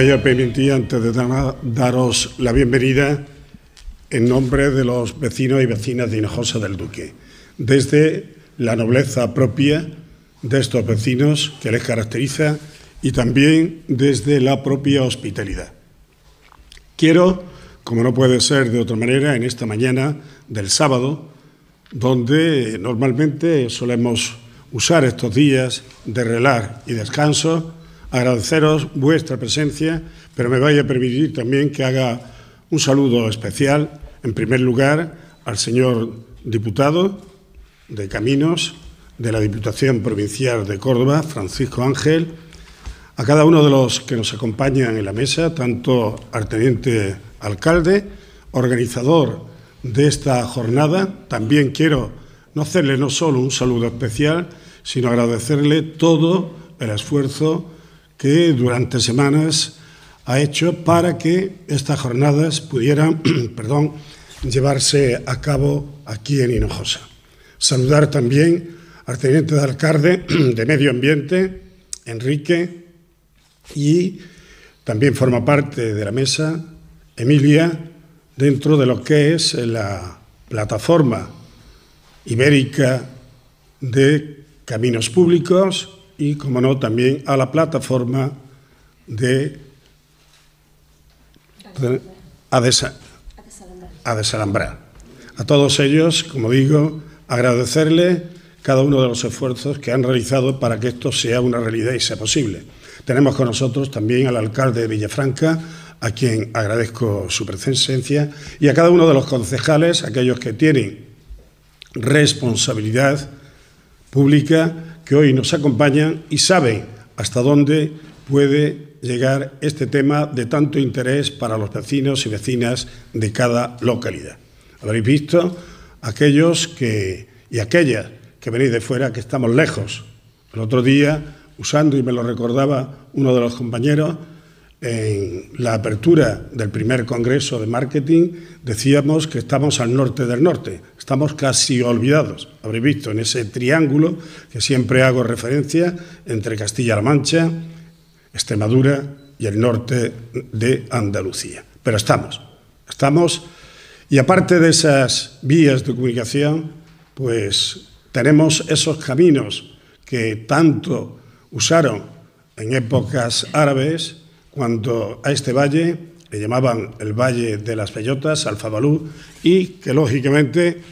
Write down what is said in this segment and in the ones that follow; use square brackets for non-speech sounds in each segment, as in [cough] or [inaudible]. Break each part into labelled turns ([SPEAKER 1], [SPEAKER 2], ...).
[SPEAKER 1] voy pues a permitir, antes de daros la bienvenida en nombre de los vecinos y vecinas de Hinojosa del Duque, desde la nobleza propia de estos vecinos que les caracteriza y también desde la propia hospitalidad. Quiero, como no puede ser de otra manera, en esta mañana del sábado, donde normalmente solemos usar estos días de relar y descanso, agradeceros vuestra presencia, pero me vaya a permitir también que haga un saludo especial, en primer lugar, al señor diputado de Caminos de la Diputación Provincial de Córdoba, Francisco Ángel, a cada uno de los que nos acompañan en la mesa, tanto al teniente alcalde, organizador de esta jornada, también quiero no hacerle no solo un saludo especial, sino agradecerle todo el esfuerzo que durante semanas ha hecho para que estas jornadas pudieran [clears throat] perdón, llevarse a cabo aquí en Hinojosa. Saludar también al teniente de alcalde [clears throat] de Medio Ambiente, Enrique, y también forma parte de la mesa Emilia, dentro de lo que es la plataforma ibérica de caminos públicos y, como no, también a la plataforma de a, desalambrar. A todos ellos, como digo, agradecerles cada uno de los esfuerzos que han realizado para que esto sea una realidad y sea posible. Tenemos con nosotros también al alcalde de Villafranca, a quien agradezco su presencia, y a cada uno de los concejales, aquellos que tienen responsabilidad pública, que hoy nos acompañan y saben hasta dónde puede llegar este tema de tanto interés para los vecinos y vecinas de cada localidad. Habréis visto aquellos que, y aquellas que venís de fuera, que estamos lejos. El otro día, usando, y me lo recordaba uno de los compañeros, en la apertura del primer Congreso de Marketing, decíamos que estamos al norte del norte, estamos casi olvidados. Habréis visto en ese triángulo que siempre hago referencia entre Castilla-La Mancha, Extremadura y el norte de Andalucía. Pero estamos, estamos, y aparte de esas vías de comunicación, pues tenemos esos caminos que tanto usaron en épocas árabes, cuando a este valle le llamaban el Valle de las Bellotas, Alfabalú, y que lógicamente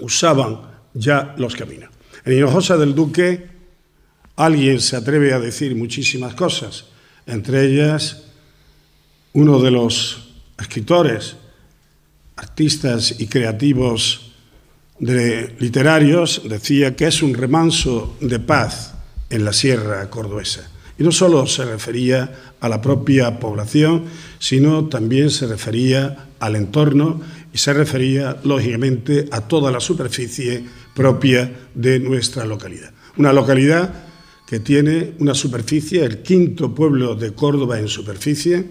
[SPEAKER 1] usaban ya los caminos. En Hinojosa del Duque alguien se atreve a decir muchísimas cosas, entre ellas uno de los escritores, artistas y creativos de literarios decía que es un remanso de paz en la sierra cordobesa. Y no solo se refería a la propia población, sino también se refería al entorno y se refería, lógicamente, a toda la superficie propia de nuestra localidad. Una localidad que tiene una superficie, el quinto pueblo de Córdoba en superficie.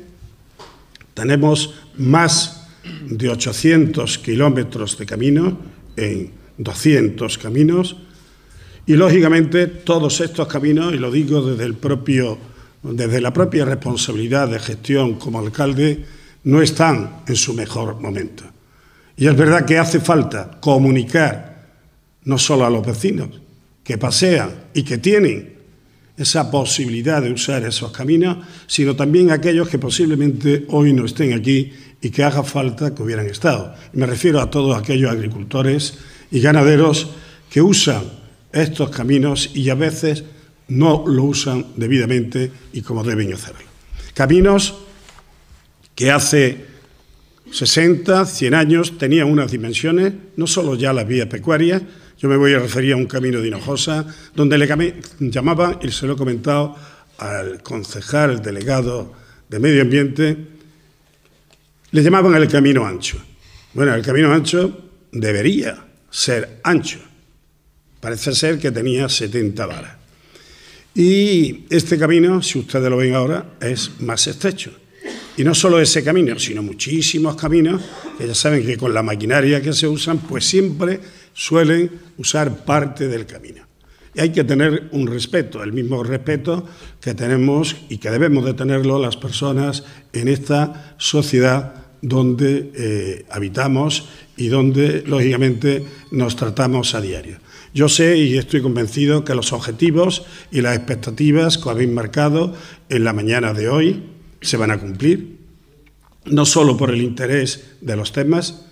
[SPEAKER 1] Tenemos más de 800 kilómetros de camino en 200 caminos y lógicamente todos estos caminos, y lo digo desde, el propio, desde la propia responsabilidad de gestión como alcalde, no están en su mejor momento. Y es verdad que hace falta comunicar no solo a los vecinos que pasean y que tienen esa posibilidad de usar esos caminos, sino también a aquellos que posiblemente hoy no estén aquí y que haga falta que hubieran estado. me refiero a todos aquellos agricultores y ganaderos que usan estos caminos y a veces no lo usan debidamente y como deben hacerlo. Caminos que hace 60, 100 años tenían unas dimensiones, no solo ya las vías pecuarias, yo me voy a referir a un camino de Hinojosa, donde le llamaban, y se lo he comentado al concejal, delegado de Medio Ambiente, le llamaban el camino ancho. Bueno, el camino ancho debería ser ancho, Parece ser que tenía 70 varas. Y este camino, si ustedes lo ven ahora, es más estrecho. Y no solo ese camino, sino muchísimos caminos que ya saben que con la maquinaria que se usan, pues siempre suelen usar parte del camino. Y hay que tener un respeto, el mismo respeto que tenemos y que debemos de tenerlo las personas en esta sociedad donde eh, habitamos y donde, lógicamente, nos tratamos a diario. Yo sé y estoy convencido que los objetivos y las expectativas que habéis marcado en la mañana de hoy se van a cumplir, no solo por el interés de los temas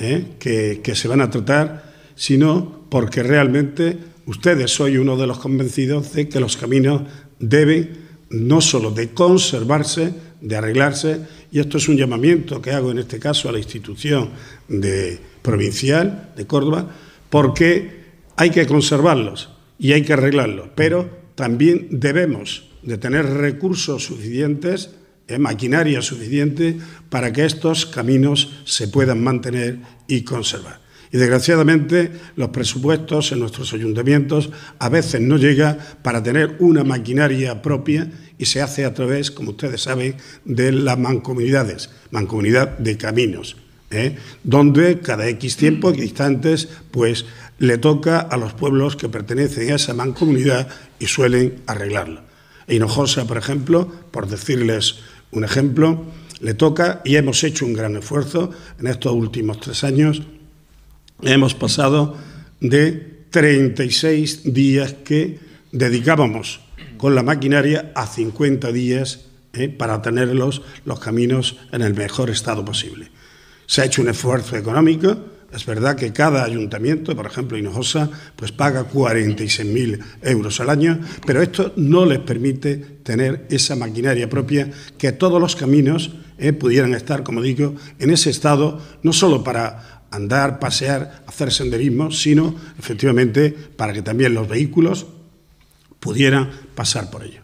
[SPEAKER 1] ¿eh? que, se van a tratar, sino porque realmente ustedes soy uno de los convencidos de que los caminos deben no solo de conservarse, de arreglarse, y esto es un llamamiento que hago en este caso a la institución de, provincial de Córdoba, porque hay que conservarlos y hay que arreglarlos, pero también debemos de tener recursos suficientes, eh, maquinaria suficiente, para que estos caminos se puedan mantener y conservar. Y desgraciadamente los presupuestos en nuestros ayuntamientos a veces no llegan para tener una maquinaria propia y se hace a través, como ustedes saben, de las mancomunidades, mancomunidad de caminos, ¿eh? donde cada X tiempo, y instantes, pues le toca a los pueblos que pertenecen a esa mancomunidad y suelen arreglarla. Hinojosa, por ejemplo, por decirles un ejemplo, le toca y hemos hecho un gran esfuerzo en estos últimos tres años. Hemos pasado de 36 días que dedicábamos con la maquinaria a 50 días eh, para tener los caminos en el mejor estado posible. Se ha hecho un esfuerzo económico, es verdad que cada ayuntamiento, por ejemplo Hinojosa, pues paga 46.000 euros al año, pero esto no les permite tener esa maquinaria propia que todos los caminos eh, pudieran estar, como digo, en ese estado, no solo para andar, pasear, hacer senderismo, sino efectivamente para que también los vehículos pudieran pasar por ello.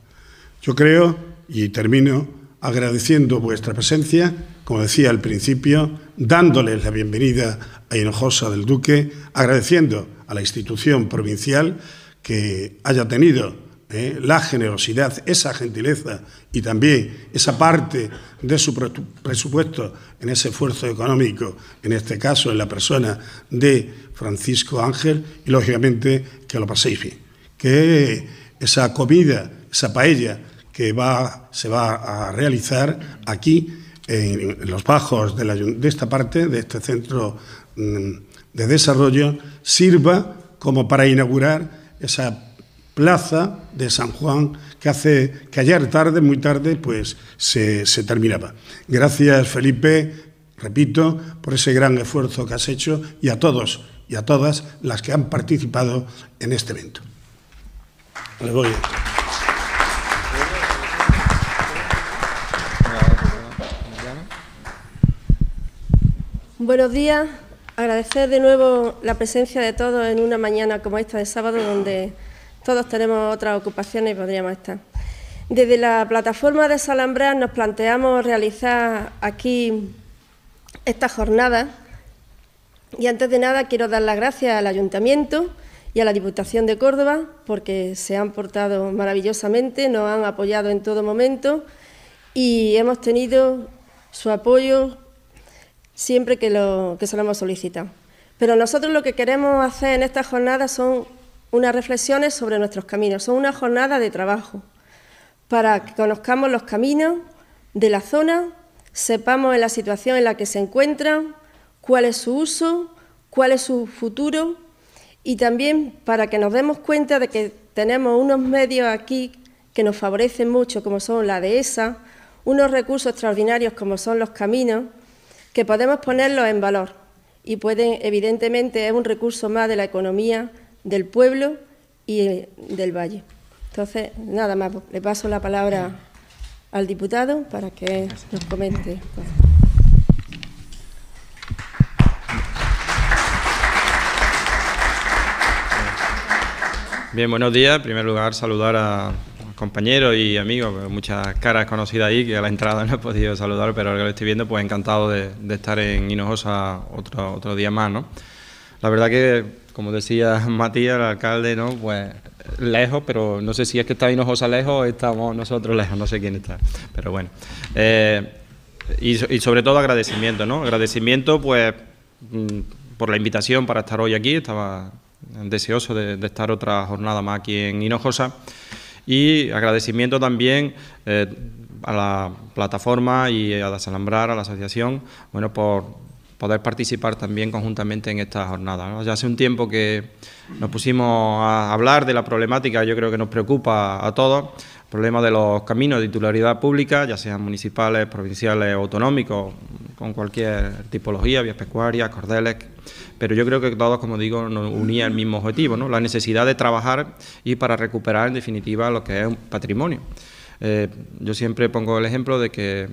[SPEAKER 1] Yo creo, y termino agradeciendo vuestra presencia, como decía al principio, dándoles la bienvenida Ahí del Duque, agradeciendo a la institución provincial que haya tenido eh, la generosidad, esa gentileza y también esa parte de su presupuesto en ese esfuerzo económico, en este caso en la persona de Francisco Ángel, y lógicamente que lo paséis bien. Que esa comida, esa paella que va, se va a realizar aquí, en los bajos de, de esta parte, de este centro Mm, de desarrollo sirva como para inaugurar esa plaza de San Juan que hace que ayer tarde, muy tarde, pues se, se terminaba. Gracias Felipe, repito, por ese gran esfuerzo que has hecho y a todos y a todas las que han participado en este evento.
[SPEAKER 2] Buenos días. Agradecer de nuevo la presencia de todos en una mañana como esta de sábado, donde todos tenemos otras ocupaciones y podríamos estar. Desde la plataforma de Salambrán nos planteamos realizar aquí esta jornada y antes de nada quiero dar las gracias al Ayuntamiento y a la Diputación de Córdoba porque se han portado maravillosamente, nos han apoyado en todo momento y hemos tenido su apoyo siempre que, lo, que se lo hemos solicitado. Pero nosotros lo que queremos hacer en esta jornada son unas reflexiones sobre nuestros caminos, son una jornada de trabajo, para que conozcamos los caminos de la zona, sepamos en la situación en la que se encuentran, cuál es su uso, cuál es su futuro y también para que nos demos cuenta de que tenemos unos medios aquí que nos favorecen mucho, como son la dehesa, unos recursos extraordinarios como son los caminos que podemos ponerlos en valor y pueden, evidentemente, es un recurso más de la economía del pueblo y eh, del valle. Entonces, nada más, le paso la palabra al diputado para que nos comente.
[SPEAKER 3] Bien, buenos días. En primer lugar, saludar a, compañeros y amigos, muchas caras conocidas ahí que a la entrada no he podido saludar, pero ahora que lo estoy viendo, pues encantado de, estar en Hinojosa otro, otro día más, ¿no? La verdad que, como decía [laughs] Matías, el alcalde, ¿no? Pues lejos, pero no sé si es que está Hinojosa lejos o estamos nosotros lejos, no sé quién está, pero bueno. Eh, y, sobre todo agradecimiento, ¿no? Agradecimiento, pues, mm, por la invitación para estar hoy aquí, estaba deseoso de, de estar otra jornada más aquí en Hinojosa. Y agradecimiento también eh, a la plataforma y a Desalambrar, a la asociación, bueno, por poder participar también conjuntamente en esta jornada. Ya hace un tiempo que nos pusimos a hablar de la problemática, yo creo que nos preocupa a todos, el problema de los caminos de titularidad pública, ya sean municipales, provinciales, autonómicos, con cualquier tipología, vías pecuarias, cordeles, pero yo creo que todos, como digo, nos unía el mismo objetivo, ¿no? la necesidad de trabajar y para recuperar en definitiva lo que es un patrimonio. Eh, yo siempre pongo el ejemplo de que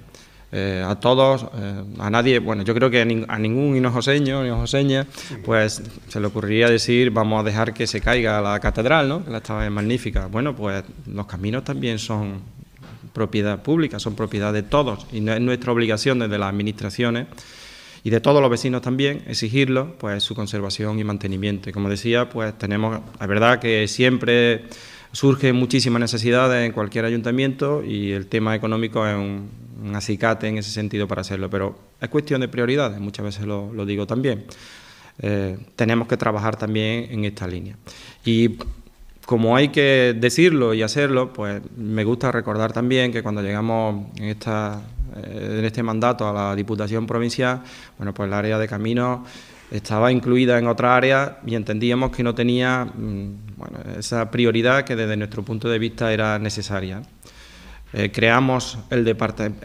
[SPEAKER 3] eh, a todos, eh, a nadie, bueno, yo creo que a, ningún hinojoseño, hinojoseña, pues se le ocurriría decir, vamos a dejar que se caiga la catedral, ¿no? Que la estaba magnífica. Bueno, pues los caminos también son propiedad pública, son propiedad de todos y no es nuestra obligación desde las administraciones y de todos los vecinos también, exigirlo, pues su conservación y mantenimiento. Y como decía, pues tenemos, la verdad que siempre surgen muchísimas necesidades en cualquier ayuntamiento y el tema económico es un, acicate en ese sentido para hacerlo, pero es cuestión de prioridades, muchas veces lo, digo también. Eh, tenemos que trabajar también en esta línea. Y como hay que decirlo y hacerlo, pues me gusta recordar también que cuando llegamos en eh, este mandato a la Diputación Provincial, bueno, pues el área de caminos estaba incluida en otra área y entendíamos que no tenía mm, esa prioridad que desde nuestro punto de vista era necesaria. Eh, creamos el,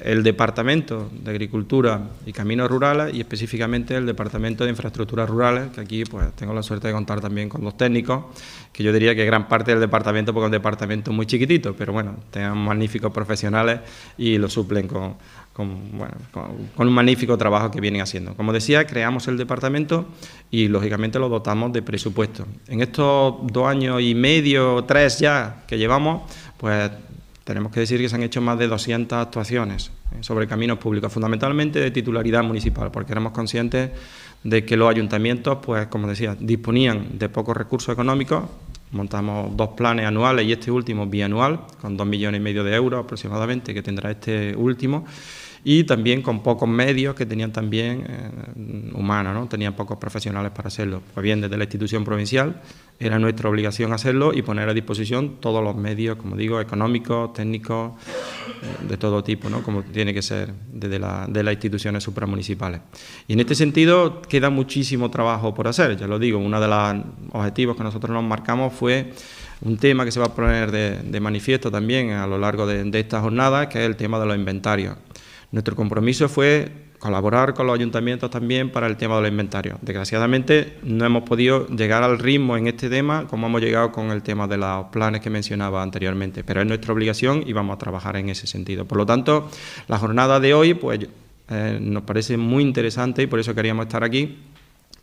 [SPEAKER 3] el, Departamento de Agricultura y Caminos Rurales y específicamente el Departamento de Infraestructuras Rurales, que aquí pues tengo la suerte de contar también con los técnicos, que yo diría que gran parte del departamento, porque es un departamento muy chiquitito, pero bueno, tengan magníficos profesionales y lo suplen con, con, bueno, con, un magnífico trabajo que vienen haciendo. Como decía, creamos el departamento y lógicamente lo dotamos de presupuesto. En estos dos años y medio, tres ya que llevamos, pues tenemos que decir que se han hecho más de 200 actuaciones eh, sobre caminos públicos, fundamentalmente de titularidad municipal, porque éramos conscientes de que los ayuntamientos, pues como decía, disponían de pocos recursos económicos. Montamos dos planes anuales y este último bianual, con dos millones y medio de euros aproximadamente que tendrá este último, y también con pocos medios que tenían también eh, humanos, ¿no? tenían pocos profesionales para hacerlo. Pues bien, desde la institución provincial era nuestra obligación hacerlo y poner a disposición todos los medios, como digo, económicos, técnicos, eh, de todo tipo, ¿no? como tiene que ser desde de las instituciones supramunicipales. Y en este sentido queda muchísimo trabajo por hacer, ya lo digo, uno de los objetivos que nosotros nos marcamos fue un tema que se va a poner de, manifiesto también a lo largo de, de esta jornada, que es el tema de los inventarios. Nuestro compromiso fue colaborar con los ayuntamientos también para el tema del los inventarios. Desgraciadamente no hemos podido llegar al ritmo en este tema como hemos llegado con el tema de los planes que mencionaba anteriormente, pero es nuestra obligación y vamos a trabajar en ese sentido. Por lo tanto, la jornada de hoy pues, eh, nos parece muy interesante y por eso queríamos estar aquí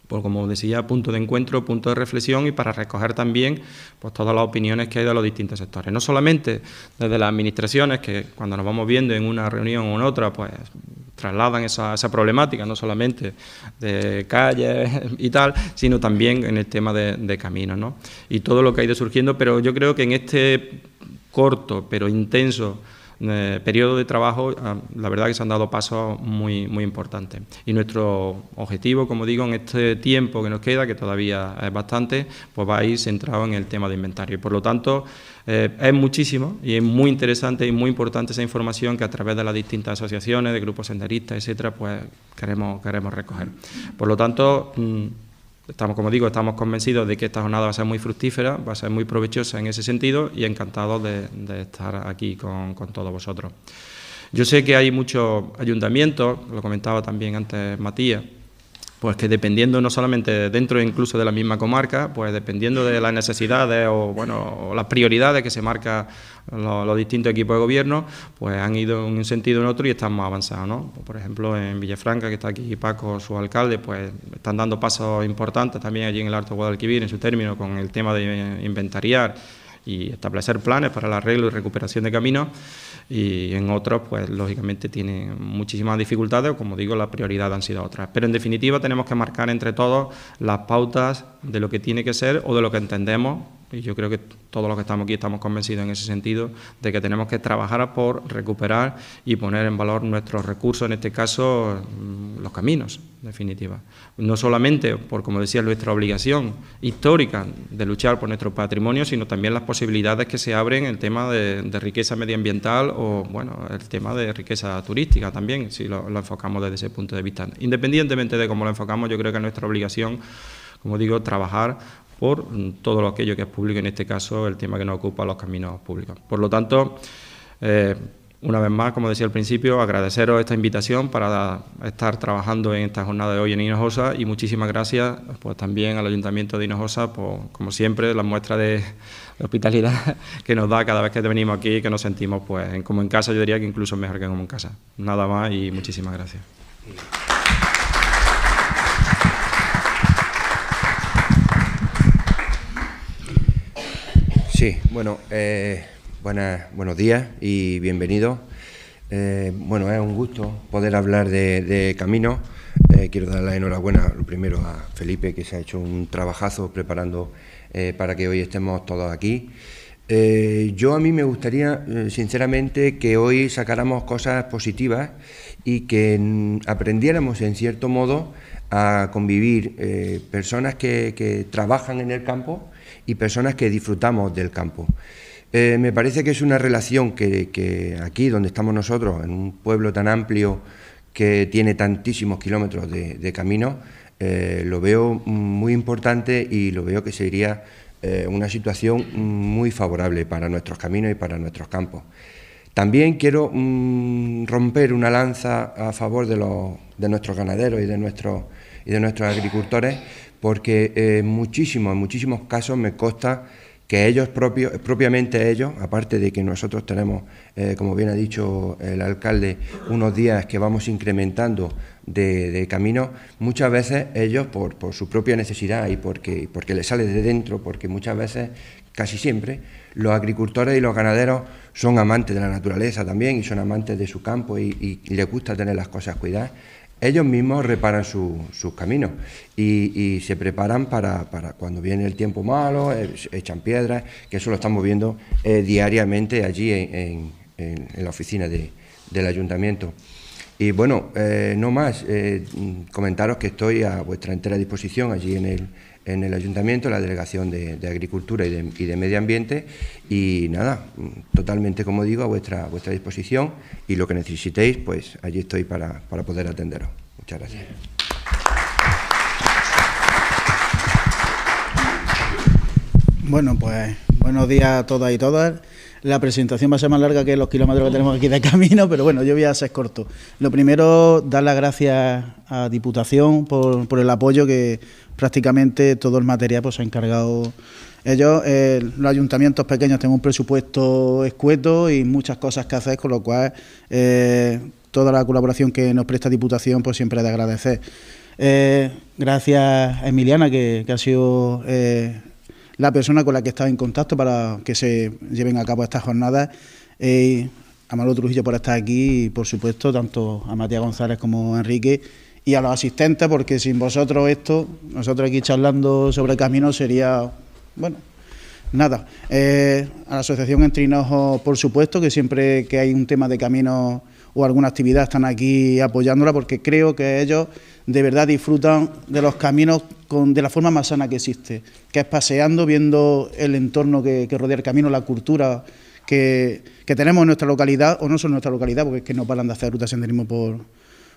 [SPEAKER 3] pues como decía, punto de encuentro, punto de reflexión y para recoger también pues, todas las opiniones que hay de los distintos sectores. No solamente desde las administraciones, que cuando nos vamos viendo en una reunión o en otra, pues trasladan esa, esa problemática, no solamente de calles y tal, sino también en el tema de, de caminos, ¿no? Y todo lo que ha ido surgiendo, pero yo creo que en este corto pero intenso eh, periodo de trabajo, ah, la verdad que se han dado pasos muy, muy importantes. Y nuestro objetivo, como digo, en este tiempo que nos queda, que todavía es bastante, pues va a ir centrado en el tema de inventario. por lo tanto, eh, es muchísimo y es muy interesante y muy importante esa información que a través de las distintas asociaciones, de grupos senderistas, etcétera, pues queremos, queremos recoger. Por lo tanto, mm, Estamos, como digo, estamos convencidos de que esta jornada va a ser muy fructífera, va a ser muy provechosa en ese sentido y encantados de, estar aquí con, con todos vosotros. Yo sé que hay muchos ayuntamientos, lo comentaba también antes Matías, pues que dependiendo no solamente dentro incluso de la misma comarca, pues dependiendo de las necesidades o, bueno, las prioridades que se marcan los, distintos equipos de gobierno, pues han ido en un sentido o en otro y están más avanzados, ¿no? Pues, por ejemplo, en Villafranca, que está aquí Paco, su alcalde, pues están dando pasos importantes también allí en el Alto Guadalquivir, en su término, con el tema de inventariar y establecer planes para el arreglo y recuperación de caminos, y en otros, pues lógicamente tienen muchísimas dificultades o como digo, la prioridad han sido otras. Pero en definitiva tenemos que marcar entre todos las pautas de lo que tiene que ser o de lo que entendemos y yo creo que todos los que estamos aquí estamos convencidos en ese sentido de que tenemos que trabajar por recuperar y poner en valor nuestros recursos, en este caso mm, los caminos, en definitiva. No solamente por, como decía, nuestra obligación histórica de luchar por nuestro patrimonio, sino también las posibilidades que se abren en el tema de, riqueza medioambiental o, bueno, el tema de riqueza turística también, si lo, enfocamos desde ese punto de vista. Independientemente de cómo lo enfocamos, yo creo que nuestra obligación como digo, trabajar por mm, todo aquello que es público, en este caso el tema que nos ocupa los caminos públicos. Por lo tanto, eh, una vez más, como decía al principio, agradeceros esta invitación para estar trabajando en esta jornada de hoy en Hinojosa y muchísimas gracias pues, también al Ayuntamiento de Hinojosa, por, como siempre, la muestra de, hospitalidad [laughs] que nos da cada vez que venimos aquí y que nos sentimos pues, como en casa, yo diría que incluso mejor que como en casa. Nada más y muchísimas gracias.
[SPEAKER 4] Sí, bueno, eh, buenas, buenos días y bienvenidos. Eh, bueno, es un gusto poder hablar de, Camino. Eh, quiero dar la enhorabuena lo primero a Felipe, que se ha hecho un trabajazo preparando para que hoy estemos todos aquí. yo a mí me gustaría, sinceramente, que hoy sacáramos cosas positivas y que mm, aprendiéramos, en cierto modo, a convivir personas que, trabajan en el campo y personas que disfrutamos del campo. Eh, me parece que es una relación que, aquí, donde estamos nosotros, en un pueblo tan amplio que tiene tantísimos kilómetros de, camino, eh, lo veo muy importante y lo veo que sería eh, una situación muy favorable para nuestros caminos y para nuestros campos. También quiero mm, romper una lanza a favor de, los, de nuestros ganaderos y de, nuestros, y de nuestros agricultores porque en eh, muchísimos, en muchísimos casos me consta que ellos propios, propiamente ellos, aparte de que nosotros tenemos, eh, como bien ha dicho el alcalde, unos días que vamos incrementando de, camino, muchas veces ellos por, por, su propia necesidad y porque, les sale de dentro, porque muchas veces, casi siempre, los agricultores y los ganaderos son amantes de la naturaleza también y son amantes de su campo y les gusta tener las cosas cuidadas ellos mismos reparan sus caminos y, se preparan para, cuando viene el tiempo malo, eh, echan piedras, que eso lo estamos viendo eh, diariamente allí en, la oficina del ayuntamiento. Y bueno, eh, no más, mm, comentaros que estoy a vuestra entera disposición allí en el, en el ayuntamiento, la delegación de, Agricultura y de, Medio Ambiente. Y nada, totalmente, como digo, a vuestra, vuestra disposición y lo que necesitéis, pues allí estoy para, para poder atenderos. Muchas gracias.
[SPEAKER 5] Bueno, pues buenos días a todas y todas. La presentación va a ser más larga que los kilómetros que tenemos aquí de camino, pero bueno, yo voy a ser corto. Lo primero, dar las gracias a Diputación por, por el apoyo que prácticamente todo el material pues, se ha encargado ellos, eh, los ayuntamientos pequeños, tienen un presupuesto escueto y muchas cosas que hacer, con lo cual eh, toda la colaboración que nos presta Diputación pues siempre es de agradecer. Eh, gracias a Emiliana, que, ha sido la persona con la que he estado en contacto para que se lleven a cabo estas jornadas. a Malo Trujillo por estar aquí y, por supuesto, tanto a Matías González como a Enrique y a los asistentes, porque sin vosotros esto, nosotros aquí charlando sobre caminos sería, bueno, nada. Eh, a la Asociación Entre por supuesto, que siempre que hay un tema de caminos o alguna actividad están aquí apoyándola, porque creo que ellos de verdad disfrutan de los caminos con, de la forma más sana que existe, que es paseando, viendo el entorno que, rodea el camino, la cultura que, que, tenemos en nuestra localidad, o no solo en nuestra localidad, porque es que no paran de hacer rutas senderismo por,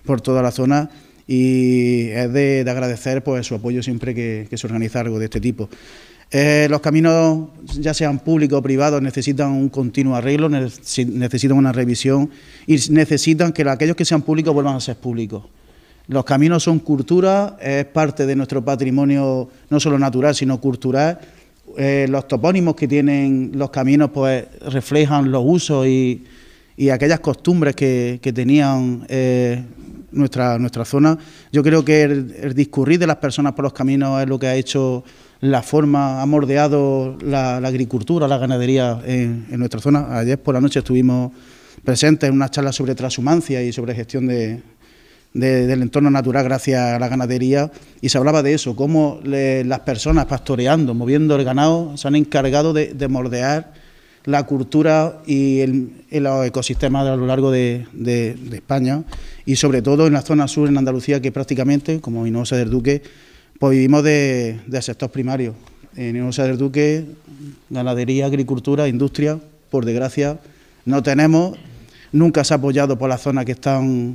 [SPEAKER 5] por toda la zona y es de, agradecer pues, su apoyo siempre que, se organiza algo de este tipo. Eh, los caminos, ya sean públicos o privados, necesitan un continuo arreglo, necesitan una revisión y necesitan que aquellos que sean públicos vuelvan a ser públicos. Los caminos son cultura, es parte de nuestro patrimonio no solo natural, sino cultural. Eh, los topónimos que tienen los caminos pues reflejan los usos y, y aquellas costumbres que, tenían eh, nuestra, nuestra zona. Yo creo que el, discurrir de las personas por los caminos es lo que ha hecho la forma, ha mordeado la, agricultura, la ganadería en, nuestra zona. Ayer por la noche estuvimos presentes en una charla sobre transhumancia y sobre gestión de, del entorno natural gracias a la ganadería y se hablaba de eso, cómo las personas pastoreando, moviendo el ganado, se han encargado de, de mordear la cultura y el, ecosistemas ecosistema a lo largo de, España y sobre todo en la zona sur, en Andalucía, que prácticamente, como Inosa del Duque, pues vivimos de, de sector primario. En Inosa del Duque, ganadería, agricultura, industria, por desgracia, no tenemos. Nunca se ha apoyado por las zonas que están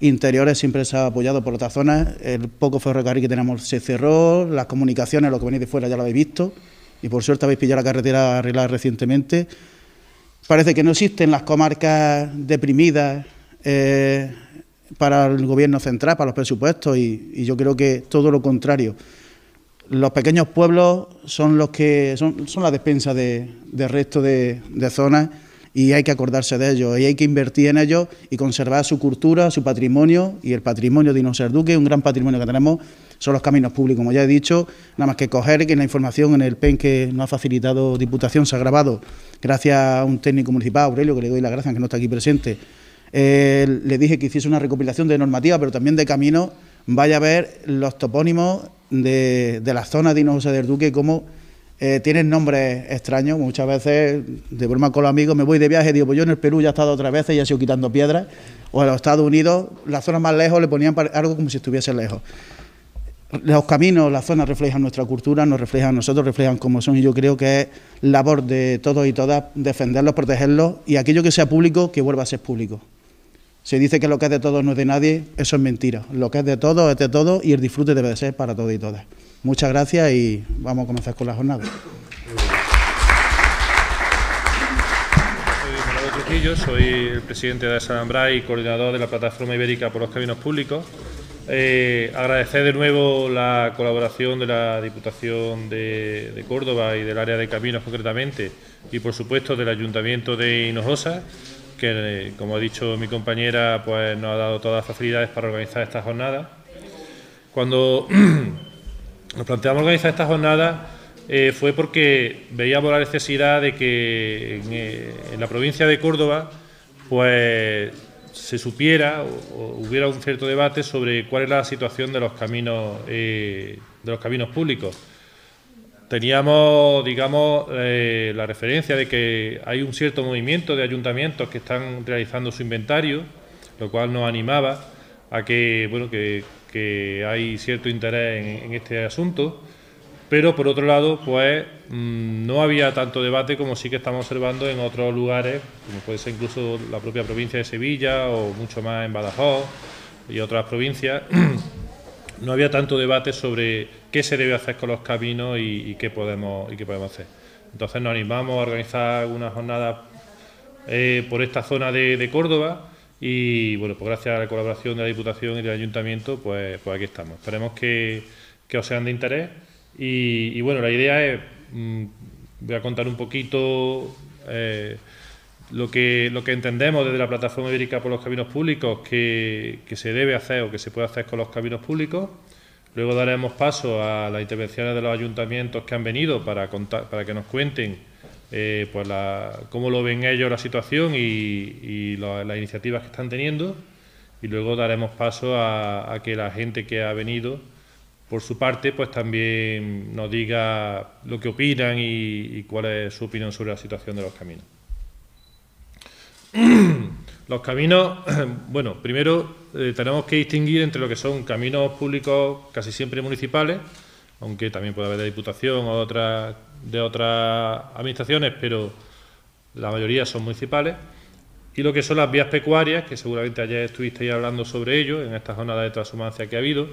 [SPEAKER 5] interiores, siempre se ha apoyado por otras zonas. El poco ferrocarril que tenemos se cerró, las comunicaciones, lo que venís de fuera ya lo habéis visto y por suerte habéis pillado la carretera arreglada recientemente. Parece que no existen las comarcas deprimidas eh, para el gobierno central, para los presupuestos, y, yo creo que todo lo contrario. Los pequeños pueblos son los que son, la despensa de, resto de, zonas y hay que acordarse de ellos y hay que invertir en ellos y conservar su cultura, su patrimonio y el patrimonio de Inocer Duque, un gran patrimonio que tenemos son los caminos públicos. Como ya he dicho, nada más que coger que la información en el PEN que no ha facilitado Diputación se ha grabado, gracias a un técnico municipal, Aurelio, que le doy la gracias, que no está aquí presente. Eh, le dije que hiciese una recopilación de normativa, pero también de camino... Vaya a ver los topónimos de, la zona de José del Duque, como eh, tienen nombres extraños. Muchas veces, de broma con los amigos, me voy de viaje digo, pues yo en el Perú ya he estado otra vez y ya he sido quitando piedras. O en los Estados Unidos, las zonas más lejos le ponían algo como si estuviese lejos los caminos, las zonas reflejan nuestra cultura, nos reflejan a nosotros, reflejan cómo son y yo creo que es labor de todos y todas defenderlos, protegerlos y aquello que sea público, que vuelva a ser público. Se dice que lo que es de todos no es de nadie, eso es mentira. Lo que es de todos es de todos y el disfrute debe de ser para todos y todas. Muchas gracias y vamos a comenzar con la jornada.
[SPEAKER 6] Soy el presidente de Asalambra y coordinador de la Plataforma Ibérica por los Caminos Públicos. Eh, agradecer de nuevo la colaboración de la Diputación de, Córdoba y del área de caminos concretamente y por supuesto del Ayuntamiento de Hinojosa que eh, como ha dicho mi compañera pues nos ha dado todas las facilidades para organizar esta jornada. Cuando [clears throat] nos planteamos organizar esta jornada eh, fue porque veíamos la necesidad de que en, en la provincia de Córdoba pues se supiera o, hubiera un cierto debate sobre cuál es la situación de los caminos eh, de los caminos públicos. Teníamos, digamos, eh, la referencia de que hay un cierto movimiento de ayuntamientos que están realizando su inventario, lo cual nos animaba a que, bueno, que, hay cierto interés en este asunto. Pero por otro lado, pues mm, no había tanto debate como sí que estamos observando en otros lugares, como puede ser incluso la propia provincia de Sevilla o mucho más en Badajoz y otras provincias. [clears throat] no había tanto debate sobre qué se debe hacer con los caminos y, qué, podemos, y qué podemos hacer. Entonces nos animamos a organizar una jornada eh, por esta zona de, Córdoba y bueno, pues gracias a la colaboración de la Diputación y del Ayuntamiento, pues, pues aquí estamos. Esperemos que os sean de interés. Y, bueno, la idea es, mm, voy a contar un poquito eh, lo, que, entendemos desde la plataforma ibérica por los caminos públicos que, se debe hacer o que se puede hacer con los caminos públicos. Luego daremos paso a las intervenciones de los ayuntamientos que han venido para, para que nos cuenten eh, pues cómo lo ven ellos la situación y, las iniciativas que están teniendo. Y luego daremos paso a que la gente que ha venido por su parte, pues también nos diga lo que opinan y, cuál es su opinión sobre la situación de los caminos. [clears throat] Los caminos, [clears throat] bueno, primero eh, tenemos que distinguir entre lo que son caminos públicos casi siempre municipales, aunque también puede haber de diputación o de, de otras administraciones, pero la mayoría son municipales, y lo que son las vías pecuarias, que seguramente ayer estuvisteis hablando sobre ello en esta jornada de transhumancia que ha habido,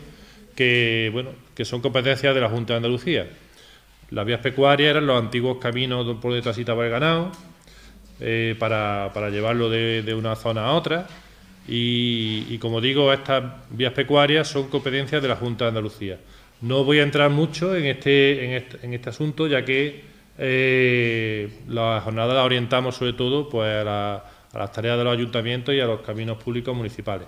[SPEAKER 6] que, bueno, que son competencias de la Junta de Andalucía. Las vías pecuarias eran los antiguos caminos por detrás y el ganado, eh, para, llevarlo de, una zona a otra. Y, como digo, estas vías pecuarias son competencias de la Junta de Andalucía. No voy a entrar mucho en este, en este, en este asunto, ya que eh, la jornada la orientamos sobre todo pues, a, a las tareas de los ayuntamientos y a los caminos públicos municipales.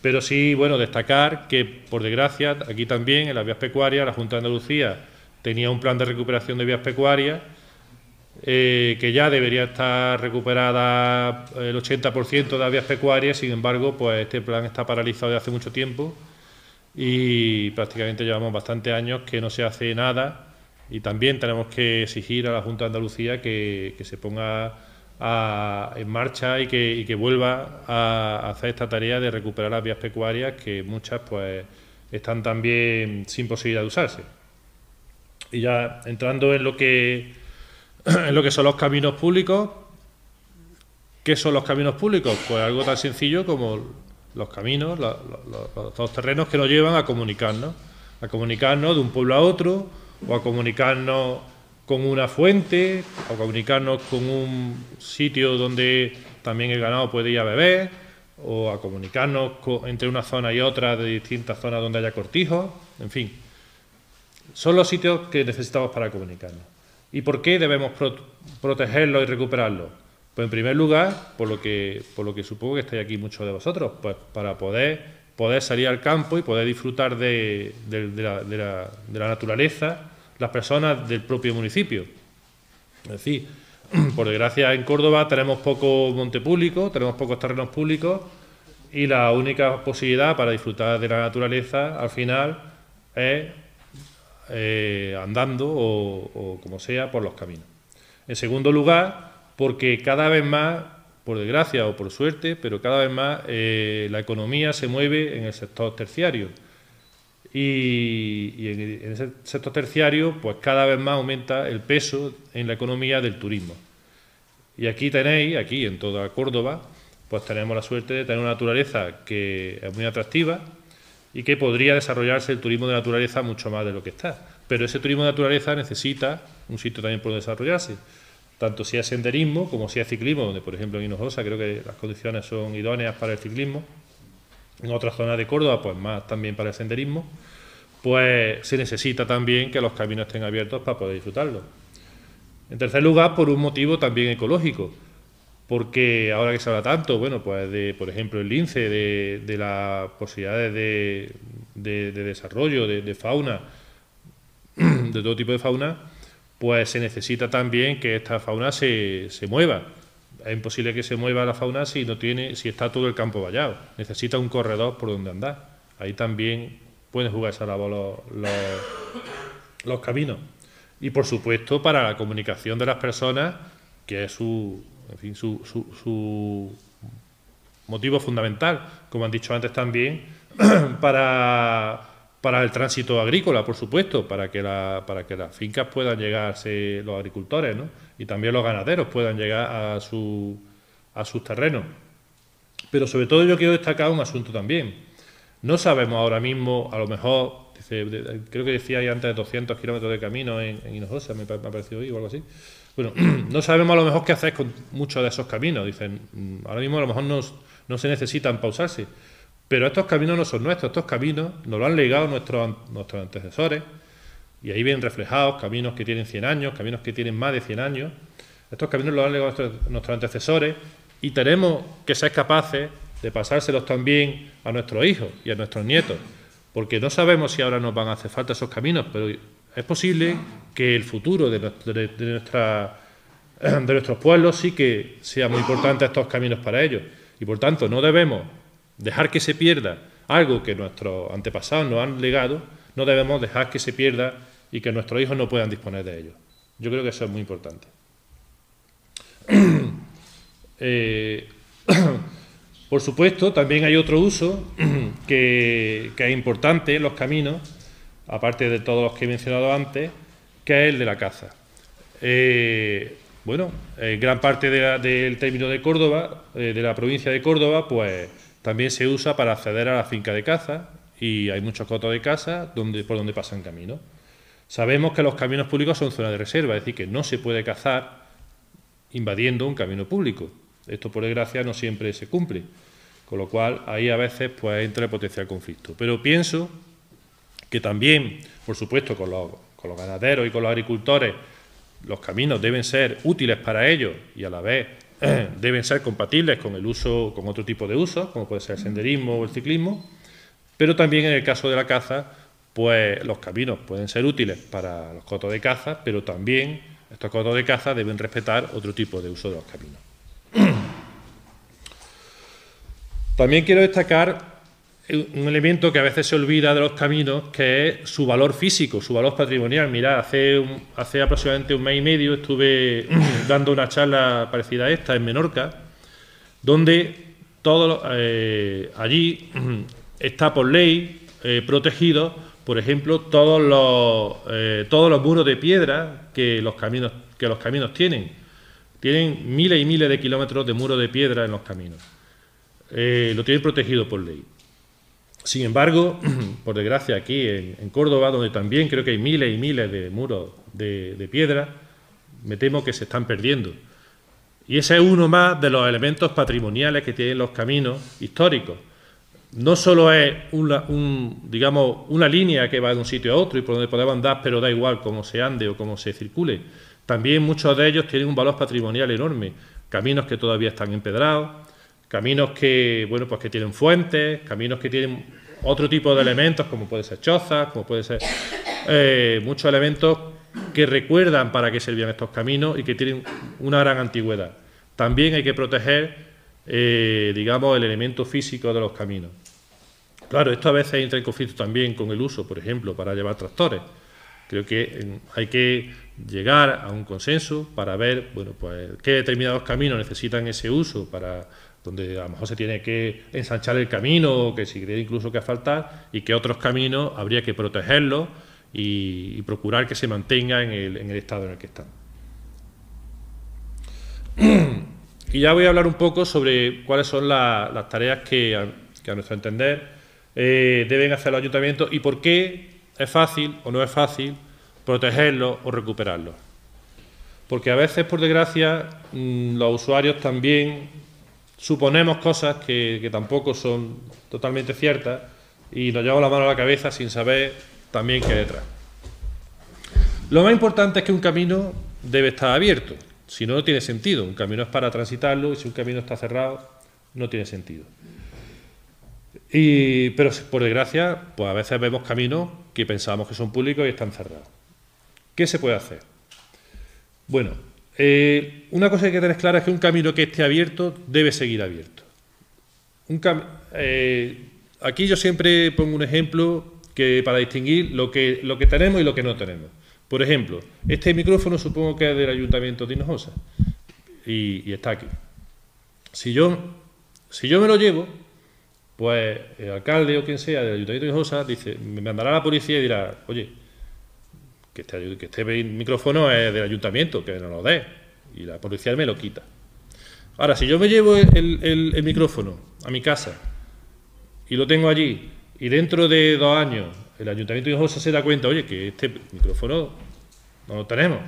[SPEAKER 6] Pero sí, bueno, destacar que, por desgracia, aquí también, en las vías pecuarias, la Junta de Andalucía tenía un plan de recuperación de vías pecuarias eh, que ya debería estar recuperada el 80% de las vías pecuarias, sin embargo, pues este plan está paralizado desde hace mucho tiempo y prácticamente llevamos bastantes años que no se hace nada y también tenemos que exigir a la Junta de Andalucía que se ponga en marcha y que, vuelva a, hacer esta tarea de recuperar las vías pecuarias que muchas pues están también sin posibilidad de usarse. Y ya entrando en lo que, [clears throat] en lo que son los caminos públicos, ¿qué son los caminos públicos? Pues algo tan sencillo como los caminos, los, terrenos que nos llevan a comunicarnos, a comunicarnos de un pueblo a otro o a comunicarnos con una fuente o comunicarnos con un sitio donde también el ganado puede ir a beber o a comunicarnos entre una zona y otra de distintas zonas donde haya cortijos, en fin. Son los sitios que necesitamos para comunicarnos. ¿Y por qué debemos protegerlo protegerlos y recuperarlos? Pues en primer lugar, por lo que, por lo que supongo que estáis aquí muchos de vosotros, pues para poder, poder salir al campo y poder disfrutar de, de, la, la naturaleza las personas del propio municipio. Es decir, [clears throat] por desgracia en Córdoba tenemos poco monte público, tenemos pocos terrenos públicos y la única posibilidad para disfrutar de la naturaleza al final es eh, andando o, como sea por los caminos. En segundo lugar, porque cada vez más, por desgracia o por suerte, pero cada vez más eh, la economía se mueve en el sector terciario y, en, el ese sector terciario, pues cada vez más aumenta el peso en la economía del turismo. Y aquí tenéis, aquí en toda Córdoba, pues tenemos la suerte de tener una naturaleza que es muy atractiva y que podría desarrollarse el turismo de naturaleza mucho más de lo que está. Pero ese turismo de naturaleza necesita un sitio también por desarrollarse, tanto si es senderismo como si es ciclismo, donde por ejemplo en Hinojosa creo que las condiciones son idóneas para el ciclismo en otras zonas de Córdoba, pues más también para el senderismo, pues se necesita también que los caminos estén abiertos para poder disfrutarlo. En tercer lugar, por un motivo también ecológico, porque ahora que se habla tanto, bueno, pues de, por ejemplo, el lince, de, las posibilidades de, de desarrollo, de fauna, [clears throat] de todo tipo de fauna, pues se necesita también que esta fauna se, se, mueva es imposible que se mueva la fauna si no tiene, si está todo el campo vallado. Necesita un corredor por donde andar. Ahí también pueden jugar esa labor los, los, caminos. Y por supuesto, para la comunicación de las personas, que es su, motivo fundamental, como han dicho antes también, [clears throat] para, para el tránsito agrícola, por supuesto, para que, para que las fincas puedan llegarse los agricultores, ¿no? y también los ganaderos puedan llegar a, su, a sus terrenos. Pero sobre todo yo quiero destacar un asunto también. No sabemos ahora mismo, a lo mejor, creo que decía ahí antes 200 kilómetros de camino en, en me, ha parecido hoy o algo así. Bueno, [clears throat] no sabemos a lo mejor qué hacer con muchos de esos caminos. Dicen, mm, ahora mismo a lo mejor no, no se necesitan pausarse. Pero estos caminos no son nuestros, estos caminos nos lo han legado nuestros, nuestros antecesores, y ahí ven reflejados caminos que tienen 100 años, caminos que tienen más de 100 años. Estos caminos los han legado nuestros, antecesores y tenemos que ser capaces de pasárselos también a nuestros hijos y a nuestros nietos, porque no sabemos si ahora nos van a hacer falta esos caminos, pero es posible que el futuro de, nuestra, [clears throat] de nuestros pueblos sí que sea muy importante estos caminos para ellos. Y por tanto, no debemos dejar que se pierda algo que nuestros antepasados nos han legado, no debemos dejar que se pierda y que nuestros hijos no puedan disponer de ellos. Yo creo que eso es muy importante. [clears throat] Eh, [clears throat] por supuesto, también hay otro uso [clears throat] que, es importante en los caminos, aparte de todos los que he mencionado antes, que es el de la caza. Eh, bueno, gran parte del término de Córdoba, eh, de la provincia de Córdoba, pues también se usa para acceder a la finca de caza y hay muchos cotos de caza donde, por donde pasan caminos. Sabemos que los caminos públicos son zonas de reserva, es decir, que no se puede cazar invadiendo un camino público. Esto, por desgracia, no siempre se cumple. Con lo cual, ahí a veces pues, entra el potencial conflicto. Pero pienso que también, por supuesto, con los, ganaderos y con los agricultores, los caminos deben ser útiles para ellos y a la vez [clears throat] deben ser compatibles con el uso, con otro tipo de usos, como puede ser el senderismo o el ciclismo, pero también en el caso de la caza, pues los caminos pueden ser útiles para los cotos de caza, pero también estos cotos de caza deben respetar otro tipo de uso de los caminos. [clears throat] También quiero destacar un elemento que a veces se olvida de los caminos, que es su valor físico, su valor patrimonial. Mirad, hace, hace aproximadamente un mes y medio estuve [clears throat] dando una charla parecida a esta en Menorca, donde todo, eh, allí [clears throat] está por ley eh, protegido por ejemplo, eh, todos los, muros de piedra que los, caminos, tienen. Tienen miles y miles de kilómetros de muros de piedra en los caminos. Eh, lo tienen protegido por ley. Sin embargo, [clears throat] por desgracia aquí en, Córdoba, donde también creo que hay miles y miles de muros de piedra, me temo que se están perdiendo. Y ese es uno más de los elementos patrimoniales que tienen los caminos históricos no solo es una, digamos, una línea que va de un sitio a otro y por donde podemos andar, pero da igual cómo se ande o cómo se circule. También muchos de ellos tienen un valor patrimonial enorme. Caminos que todavía están empedrados, caminos que, bueno, pues que tienen fuentes, caminos que tienen otro tipo de elementos, como puede ser chozas, como puede ser eh, muchos elementos que recuerdan para qué servían estos caminos y que tienen una gran antigüedad. También hay que proteger eh, digamos, el elemento físico de los caminos. Claro, esto a veces entra en conflicto también con el uso, por ejemplo, para llevar tractores. Creo que hay que llegar a un consenso para ver bueno, pues, qué determinados caminos necesitan ese uso, para donde a lo mejor se tiene que ensanchar el camino o que se cree incluso que asfaltar, y que otros caminos habría que protegerlos y, procurar que se mantenga en el, en el estado en el que están. Y ya voy a hablar un poco sobre cuáles son las tareas que a, nuestro entender eh, deben hacer los ayuntamientos y por qué es fácil o no es fácil protegerlos o recuperarlos. Porque a veces, por desgracia, mm, los usuarios también suponemos cosas que, que tampoco son totalmente ciertas y nos llevamos la mano a la cabeza sin saber también qué hay detrás. Lo más importante es que un camino debe estar abierto. Si no, no tiene sentido. Un camino es para transitarlo y si un camino está cerrado, no tiene sentido. Y, pero por desgracia, pues a veces vemos caminos que pensábamos que son públicos y están cerrados. ¿Qué se puede hacer? Bueno, eh, una cosa que hay que tener clara es que un camino que esté abierto debe seguir abierto. Un eh, aquí yo siempre pongo un ejemplo que para distinguir lo que, lo que tenemos y lo que no tenemos. Por ejemplo, este micrófono supongo que es del Ayuntamiento de Hinojosa y, está aquí. Si yo, si yo me lo llevo, pues el alcalde o quien sea del Ayuntamiento de Hinojosa dice, me mandará a la policía y dirá, oye, que este, este micrófono es del Ayuntamiento, que no lo dé. Y la policía me lo quita. Ahora, si yo me llevo el micrófono a mi casa y lo tengo allí, y dentro de dos años el Ayuntamiento de josé se da cuenta, oye, que este micrófono no lo tenemos,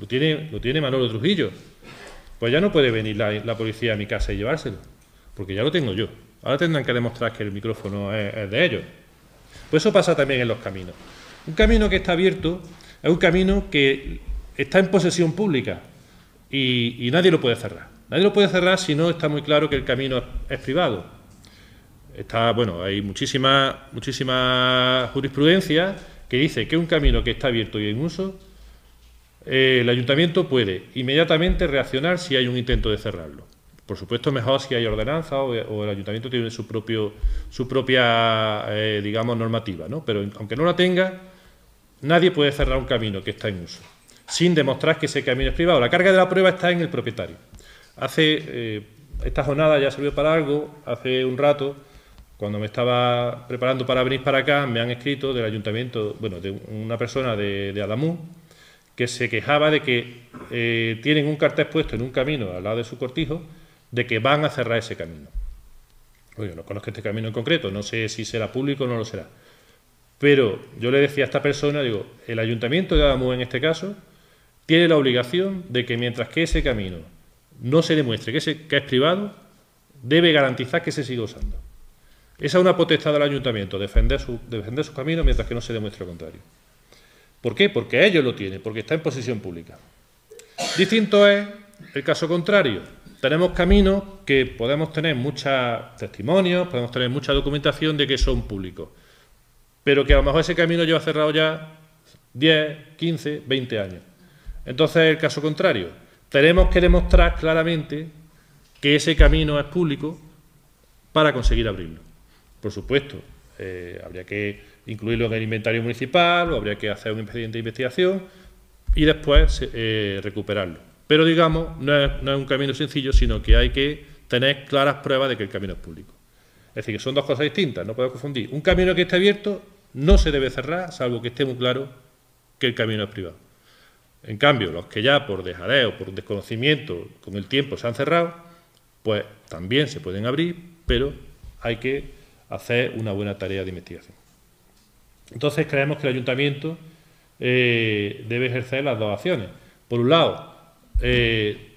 [SPEAKER 6] lo tiene, lo tiene Manolo Trujillo. Pues ya no puede venir la, policía a mi casa y llevárselo, porque ya lo tengo yo. Ahora tendrán que demostrar que el micrófono es, de ellos. Pues eso pasa también en los caminos. Un camino que está abierto es un camino que está en posesión pública y nadie lo puede cerrar. Nadie lo puede cerrar si no está muy claro que el camino es privado. Está, bueno, hay muchísima, muchísima jurisprudencia que dice que un camino que está abierto y en uso, eh, el ayuntamiento puede inmediatamente reaccionar si hay un intento de cerrarlo. Por supuesto, mejor si hay ordenanza o, el ayuntamiento tiene su, propio, su propia, eh, digamos, normativa, ¿no? Pero aunque no la tenga, nadie puede cerrar un camino que está en uso, sin demostrar que ese camino es privado. La carga de la prueba está en el propietario. Hace, eh, esta jornada ya sirvió para algo, hace un rato cuando me estaba preparando para venir para acá, me han escrito del ayuntamiento, bueno, de una persona de, Adamú, que se quejaba de que eh, tienen un cartel puesto en un camino al lado de su cortijo de que van a cerrar ese camino. Oye, no conozco este camino en concreto, no sé si será público o no lo será. Pero yo le decía a esta persona, digo, el ayuntamiento de Adamú en este caso tiene la obligación de que mientras que ese camino no se demuestre que es privado, debe garantizar que se siga usando. Esa Es una potestad del ayuntamiento defender su, defender camino mientras que no se demuestre lo contrario. ¿Por qué? Porque ellos lo tienen, porque está en posición pública. Distinto es el caso contrario. Tenemos caminos que podemos tener muchos testimonios, podemos tener mucha documentación de que son públicos, pero que a lo mejor ese camino lleva cerrado ya 10, 15, 20 años. Entonces, el caso contrario. Tenemos que demostrar claramente que ese camino es público para conseguir abrirlo. Por supuesto, eh, habría que incluirlo en el inventario municipal o habría que hacer un expediente de investigación y después eh, recuperarlo. Pero digamos, no es, un camino sencillo, sino que hay que tener claras pruebas de que el camino es público. Es decir, que son dos cosas distintas, no podemos confundir. Un camino que esté abierto no se debe cerrar, salvo que esté muy claro que el camino es privado. En cambio, los que ya por dejadeo, por desconocimiento, con el tiempo se han cerrado, pues también se pueden abrir, pero hay que hacer una buena tarea de investigación. Entonces creemos que el ayuntamiento eh, debe ejercer las dos acciones. Por un lado, eh,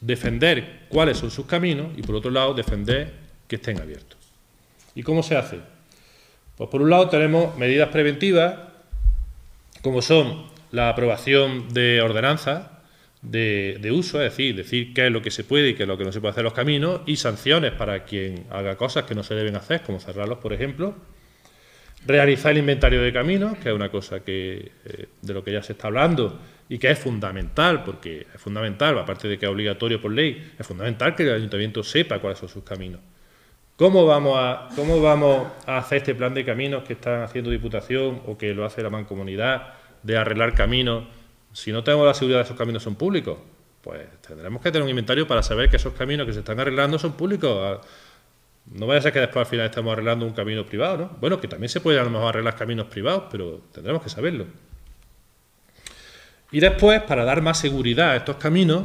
[SPEAKER 6] defender cuáles son sus caminos y por otro lado, defender que estén abiertos. ¿Y cómo se hace? Pues por un lado tenemos medidas preventivas, como son la aprobación de ordenanzas, de, uso, es decir, decir qué es lo que se puede y qué es lo que no se puede hacer los caminos y sanciones para quien haga cosas que no se deben hacer, como cerrarlos, por ejemplo. Realizar el inventario de caminos, que es una cosa que, eh, de lo que ya se está hablando y que es fundamental, porque es fundamental, aparte de que es obligatorio por ley, es fundamental que el ayuntamiento sepa cuáles son sus caminos. ¿Cómo vamos, a, ¿Cómo vamos a hacer este plan de caminos que están haciendo Diputación o que lo hace la mancomunidad de arreglar caminos? Si no tenemos la seguridad de que esos caminos son públicos, pues tendremos que tener un inventario para saber que esos caminos que se están arreglando son públicos. Ah, no vaya a ser que después al final estemos arreglando un camino privado, ¿no? Bueno, que también se puede a lo mejor arreglar caminos privados, pero tendremos que saberlo. Y después, para dar más seguridad a estos caminos,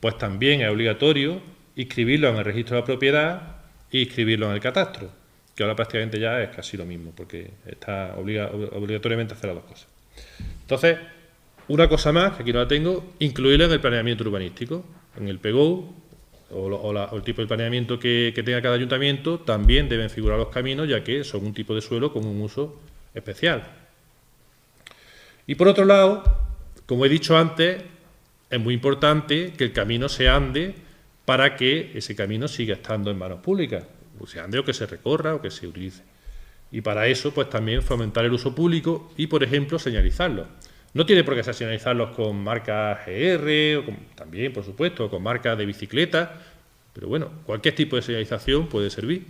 [SPEAKER 6] pues también es obligatorio inscribirlo en el registro de la propiedad y inscribirlo en el catastro, que ahora prácticamente ya es casi lo mismo, porque está obligatoriamente a hacer las dos cosas. Entonces, una cosa más, que aquí no la tengo, incluirla en el planeamiento urbanístico, en el PGO o, el tipo de planeamiento que, tenga cada ayuntamiento, también deben figurar los caminos, ya que son un tipo de suelo con un uso especial. Y por otro lado, como he dicho antes, es muy importante que el camino se ande para que ese camino siga estando en manos públicas, o se ande o que se recorra o que se utilice. Y para eso, pues también fomentar el uso público y, por ejemplo, señalizarlo. No tiene por qué señalizarlos con marcas GR, e o también, por supuesto, con marcas de bicicleta, pero bueno, cualquier tipo de señalización puede servir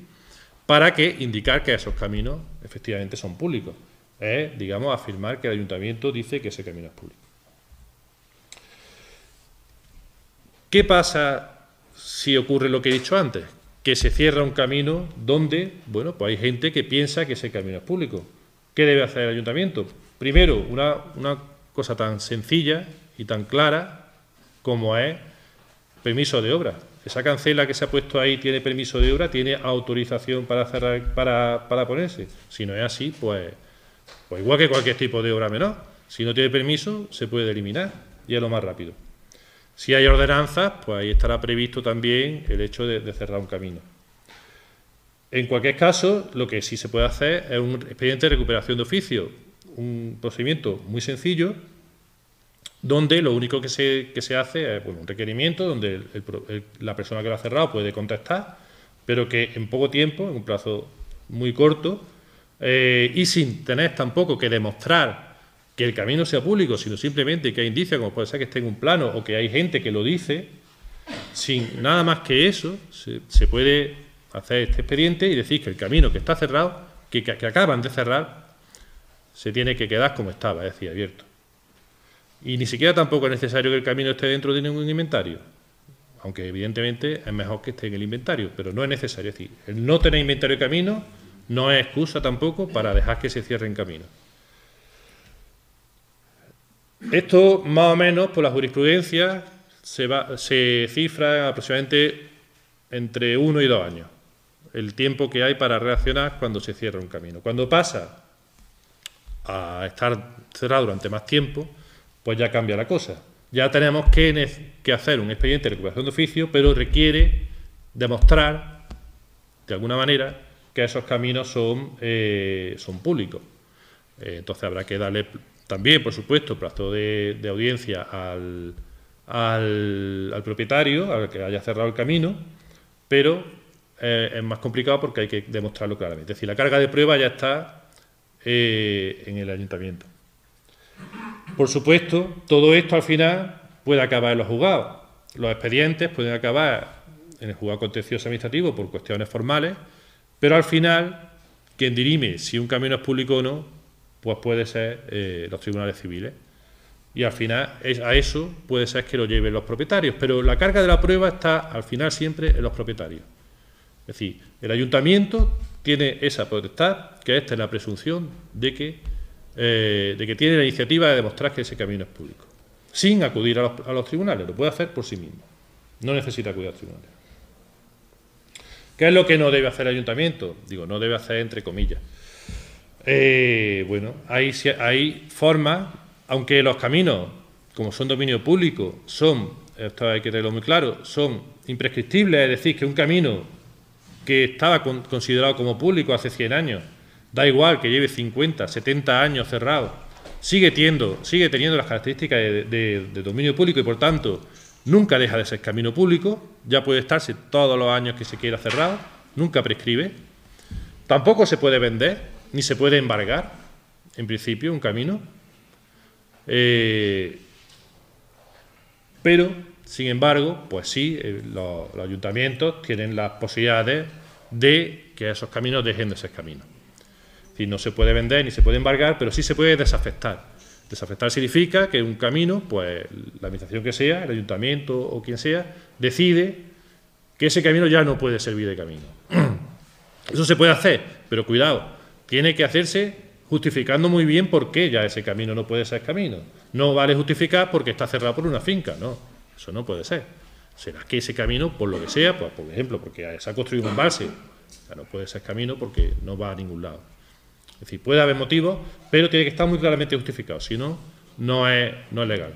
[SPEAKER 6] para que indicar que esos caminos efectivamente son públicos. Es, digamos, afirmar que el ayuntamiento dice que ese camino es público. ¿Qué pasa si ocurre lo que he dicho antes? Que se cierra un camino donde, bueno, pues hay gente que piensa que ese camino es público. ¿Qué debe hacer el ayuntamiento? Primero, una, una cosa tan sencilla y tan clara como es permiso de obra. Esa cancela que se ha puesto ahí tiene permiso de obra, tiene autorización para para, ponerse. Si no es así, pues, pues, igual que cualquier tipo de obra menor, si no tiene permiso, se puede eliminar y es lo más rápido. Si hay ordenanzas, pues ahí estará previsto también el hecho de cerrar un camino. En cualquier caso, lo que sí se puede hacer es un expediente de recuperación de oficio, un procedimiento muy sencillo donde lo único que se, que se hace es un requerimiento donde la persona que lo ha cerrado puede contestar, pero que en poco tiempo, en un plazo muy corto, eh, y sin tener tampoco que demostrar que el camino sea público, sino simplemente que hay indicios, como puede ser que esté en un plano o que hay gente que lo dice, sin nada más que eso, se, puede hacer este expediente y decir que el camino que está cerrado, que acaban de cerrar, se tiene que quedar como estaba, es decir, abierto. Y ni siquiera tampoco es necesario que el camino esté dentro de ningún inventario, aunque evidentemente es mejor que esté en el inventario, pero no es necesario. Es decir, el no tener inventario de camino no es excusa tampoco para dejar que se cierre en camino. Esto, más o menos, por la jurisprudencia, se, va, se cifra aproximadamente entre uno y dos años, el tiempo que hay para reaccionar cuando se cierra un camino. Cuando pasa a estar cerrado durante más tiempo, pues ya cambia la cosa. Ya tenemos que, hacer un expediente de recuperación de oficio, pero requiere demostrar, de alguna manera, que esos caminos son, eh, son públicos. Eh, entonces habrá que darle también, por supuesto, plazo de, audiencia al, al, propietario, al que haya cerrado el camino, pero eh, es más complicado porque hay que demostrarlo claramente. Es decir, la carga de prueba ya está eh, en el ayuntamiento. Por supuesto, todo esto al final puede acabar en los juzgados. Los expedientes pueden acabar en el juzgado contencioso administrativo por cuestiones formales, pero al final quien dirime si un camino es público o no, pues puede ser eh, los tribunales civiles. Y al final a eso puede ser que lo lleven los propietarios, pero la carga de la prueba está al final siempre en los propietarios. Es decir, el ayuntamiento tiene esa potestad, que esta es la presunción de que, eh, de que tiene la iniciativa de demostrar que ese camino es público, sin acudir a los, tribunales, lo puede hacer por sí mismo, no necesita acudir a los tribunales. ¿Qué es lo que no debe hacer el ayuntamiento? Digo, no debe hacer entre comillas. Eh, bueno, hay, hay formas, aunque los caminos, como son dominio público, son, esto hay que tenerlo muy claro, son imprescriptibles, es decir, que un camino que estaba considerado como público hace 100 años. Da igual que lleve 50, 70 años cerrado. Sigue, sigue teniendo las características de, dominio público y, por tanto, nunca deja de ser camino público. Ya puede estarse todos los años que se quiera cerrado. Nunca prescribe. Tampoco se puede vender, ni se puede embargar, en principio, un camino. Eh, pero sin embargo, pues sí, eh, los, ayuntamientos tienen las posibilidades de que esos caminos dejen de ser caminos. decir, no se puede vender ni se puede embargar, pero sí se puede desafectar. Desafectar significa que un camino, pues la administración que sea, el ayuntamiento o quien sea, decide que ese camino ya no puede servir de camino. [clears throat] Eso se puede hacer, pero cuidado, tiene que hacerse justificando muy bien por qué ya ese camino no puede ser camino. No vale justificar porque está cerrado por una finca, no. Eso no puede ser. Será que ese camino, por lo que sea, pues, por ejemplo, porque se ha construido un base, no puede ser camino porque no va a ningún lado. Es decir, puede haber motivos, pero tiene que estar muy claramente justificado, si no, no es, no es legal.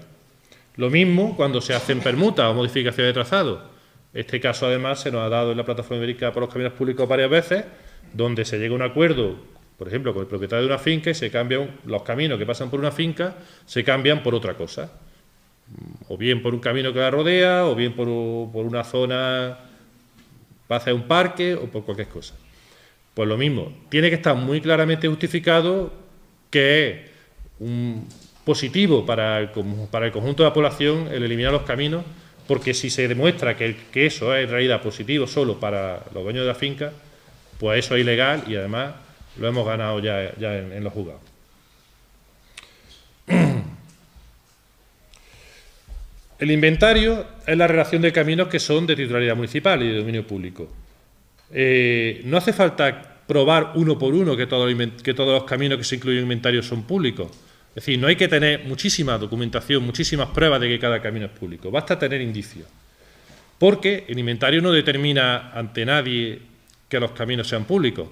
[SPEAKER 6] Lo mismo cuando se hacen permutas o modificaciones de trazado. Este caso, además, se nos ha dado en la plataforma ibérica por los caminos públicos varias veces, donde se llega a un acuerdo, por ejemplo, con el propietario de una finca y se cambian los caminos que pasan por una finca, se cambian por otra cosa o bien por un camino que la rodea, o bien por, una zona, pasa un parque o por cualquier cosa. Pues lo mismo, tiene que estar muy claramente justificado que es un positivo para el, conjunto de la población el eliminar los caminos, porque si se demuestra que, eso es en realidad positivo solo para los dueños de la finca, pues eso es ilegal y además lo hemos ganado ya, en, en los juzgados. El inventario es la relación de caminos que son de titularidad municipal y de dominio público. Eh, no hace falta probar uno por uno que, todos los caminos que se incluyen en el inventario son públicos. Es decir, no hay que tener muchísima documentación, muchísimas pruebas de que cada camino es público. Basta tener indicios. Porque el inventario no determina ante nadie que los caminos sean públicos.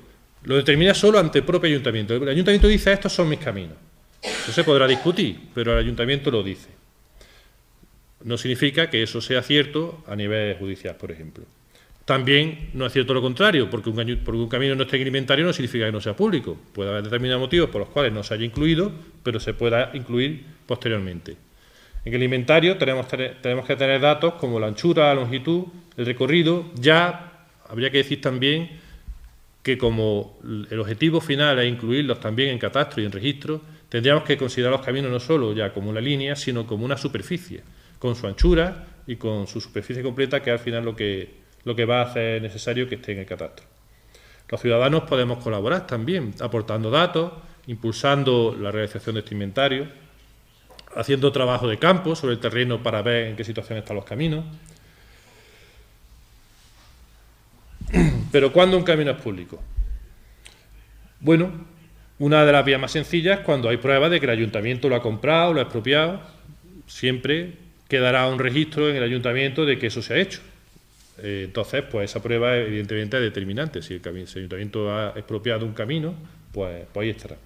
[SPEAKER 6] Lo determina solo ante el propio ayuntamiento. El ayuntamiento dice, estos son mis caminos. Eso se podrá discutir, pero el ayuntamiento lo dice no significa que eso sea cierto a nivel judicial, por ejemplo. También no es cierto lo contrario, porque un, un camino no esté en el inventario no significa que no sea público. Puede haber determinados motivos por los cuales no se haya incluido, pero se pueda incluir posteriormente. En el inventario tenemos, tenemos que tener datos como la anchura, la longitud, el recorrido. Ya habría que decir también que como el objetivo final es incluirlos también en catastro y en registro, tendríamos que considerar los caminos no solo ya como una línea, sino como una superficie con su anchura y con su superficie completa, que al final lo que, lo que va a hacer necesario que esté en el catastro. Los ciudadanos podemos colaborar también, aportando datos, impulsando la realización de este inventario, haciendo trabajo de campo sobre el terreno para ver en qué situación están los caminos. [clears throat] Pero ¿cuándo un camino es público? Bueno, una de las vías más sencillas es cuando hay pruebas de que el ayuntamiento lo ha comprado, lo ha expropiado, siempre quedará un registro en el ayuntamiento de que eso se ha hecho. Eh, entonces, pues esa prueba evidentemente es determinante. Si el, ayuntamiento ha expropiado un camino, pues, pues ahí estará.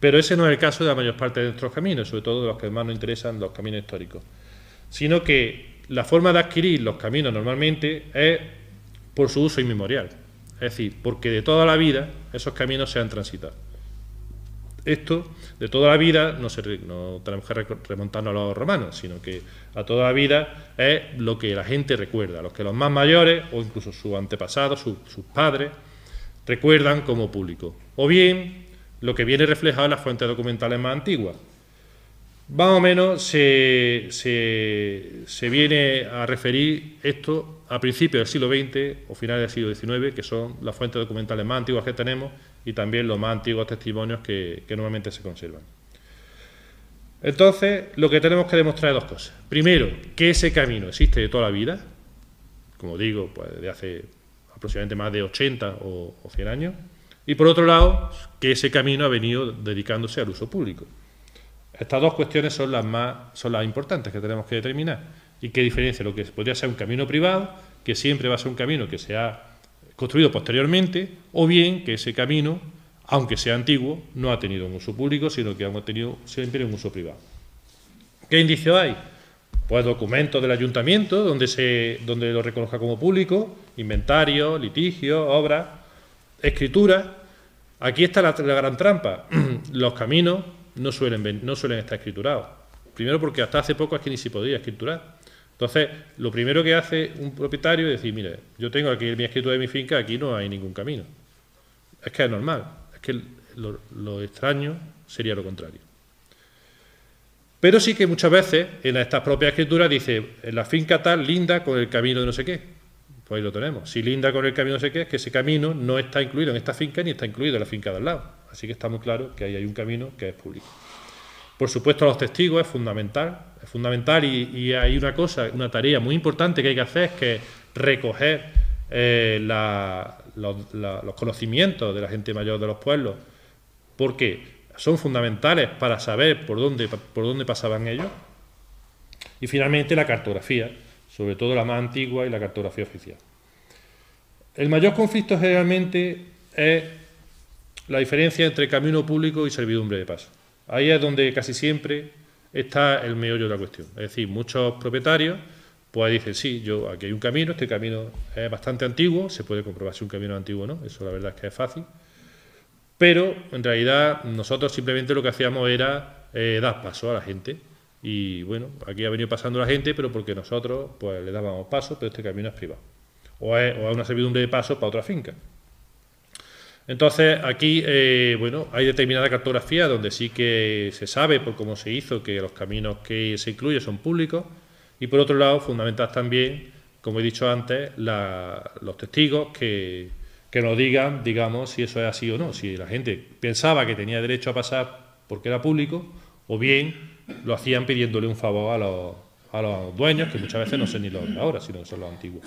[SPEAKER 6] Pero ese no es el caso de la mayor parte de nuestros caminos, sobre todo de los que más nos interesan los caminos históricos. Sino que la forma de adquirir los caminos normalmente es por su uso inmemorial. Es decir, porque de toda la vida esos caminos se han transitado. Esto de toda la vida, no, se, tenemos que remontarnos a los romanos, sino que a toda la vida es lo que la gente recuerda, los que los más mayores o incluso sus antepasados, sus padres, recuerdan como público. O bien lo que viene reflejado en las fuentes documentales más antiguas. Más o menos se, se viene a referir esto a principios del siglo XX o finales del siglo XIX, que son las fuentes documentales más antiguas que tenemos, y también los más antiguos testimonios que, normalmente se conservan. Entonces, lo que tenemos que demostrar es dos cosas. Primero, que ese camino existe de toda la vida, como digo, pues de hace aproximadamente más de 80 o, 100 años, y por otro lado, que ese camino ha venido dedicándose al uso público. Estas dos cuestiones son las más son las importantes que tenemos que determinar y qué diferencia lo que podría ser un camino privado, que siempre va a ser un camino que sea construido posteriormente, o bien que ese camino, aunque sea antiguo, no ha tenido un uso público, sino que ha tenido siempre un uso privado. ¿Qué indicio hay? Pues documentos del ayuntamiento, donde, se, donde lo reconozca como público, inventario, litigios, obras, escritura. Aquí está la, gran trampa. [clears throat] Los caminos no suelen, no suelen estar escriturados. Primero porque hasta hace poco es que ni se podía escriturar. Entonces, lo primero que hace un propietario es decir, mire, yo tengo aquí mi escritura de mi finca, aquí no hay ningún camino. Es que es normal, es que lo, extraño sería lo contrario. Pero sí que muchas veces en estas propias escrituras dice, en la finca tal linda con el camino de no sé qué. Pues ahí lo tenemos. Si linda con el camino de no sé qué, es que ese camino no está incluido en esta finca ni está incluido en la finca de al lado. Así que está muy claro que ahí hay un camino que es público. Por supuesto, los testigos es fundamental, es fundamental y, hay una cosa, una tarea muy importante que hay que hacer, es que recoger eh, los, conocimientos de la gente mayor de los pueblos, porque son fundamentales para saber por dónde, por dónde pasaban ellos. Y finalmente la cartografía, sobre todo la más antigua y la cartografía oficial. El mayor conflicto generalmente es la diferencia entre camino público y servidumbre de paso. Ahí es donde casi siempre está el meollo de la cuestión. Es decir, muchos propietarios pues dicen, sí, yo aquí hay un camino, este camino es bastante antiguo, se puede comprobar si un camino es antiguo o no, eso la verdad es que es fácil, pero en realidad nosotros simplemente lo que hacíamos era eh, dar paso a la gente y bueno, aquí ha venido pasando la gente, pero porque nosotros pues le dábamos paso, pero este camino es privado, o a o una servidumbre de paso para otra finca. Entonces, aquí, eh, bueno, hay determinada cartografía donde sí que se sabe por cómo se hizo que los caminos que se incluyen son públicos y por otro lado, fundamental también, como he dicho antes, los testigos que, nos digan, digamos, si eso es así o no, si la gente pensaba que tenía derecho a pasar porque era público o bien lo hacían pidiéndole un favor a los, a los dueños, que muchas veces no son ni los ahora, sino que son los antiguos.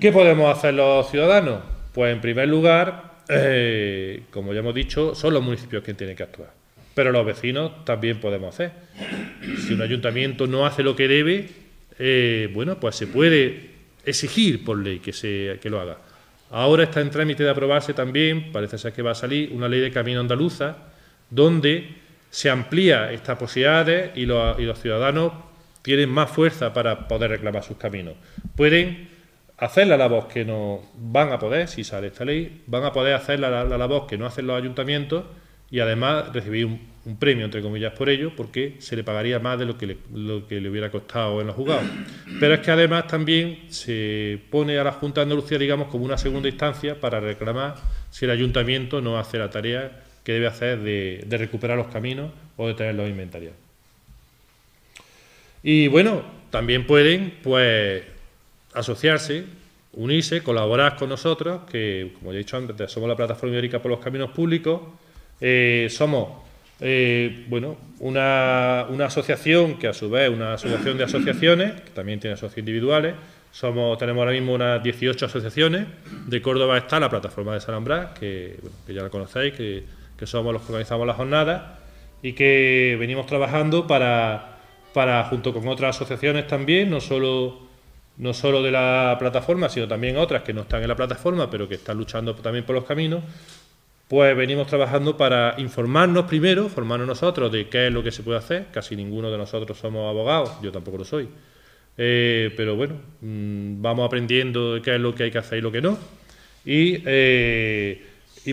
[SPEAKER 6] ¿Qué podemos hacer los ciudadanos? Pues en primer lugar, eh, como ya hemos dicho, son los municipios quienes tienen que actuar. Pero los vecinos también podemos hacer. Si un ayuntamiento no hace lo que debe, eh, bueno, pues se puede exigir por ley que, se, lo haga. Ahora está en trámite de aprobarse también, parece ser que va a salir, una ley de camino andaluza, donde se amplía estas posibilidades y los, y los ciudadanos tienen más fuerza para poder reclamar sus caminos. Pueden hacer la voz que no van a poder, si sale esta ley, van a poder hacer la, la labor que no hacen los ayuntamientos y además recibir un, premio, entre comillas, por ello, porque se le pagaría más de lo que le, lo que le hubiera costado en los juzgados. Pero es que además también se pone a la Junta de Andalucía, digamos, como una segunda instancia para reclamar si el ayuntamiento no hace la tarea que debe hacer de, recuperar los caminos o de tener los inventarios. Y bueno, también pueden, pues, asociarse, unirse, colaborar con nosotros, que como ya he dicho antes, somos la plataforma ibérica por los caminos públicos, eh, somos eh, bueno, una, asociación que a su vez es una asociación de asociaciones, que también tiene asociaciones individuales, somos, tenemos ahora mismo unas 18 asociaciones, de Córdoba está la plataforma de San que, que ya la conocéis, que, somos los que organizamos las jornadas y que venimos trabajando para, para junto con otras asociaciones también, no solo no solo de la plataforma, sino también otras que no están en la plataforma, pero que están luchando también por los caminos, pues venimos trabajando para informarnos primero, formarnos nosotros de qué es lo que se puede hacer. Casi ninguno de nosotros somos abogados, yo tampoco lo soy. Eh, pero bueno, mm, vamos aprendiendo qué es lo que hay que hacer y lo que no. Y, eh,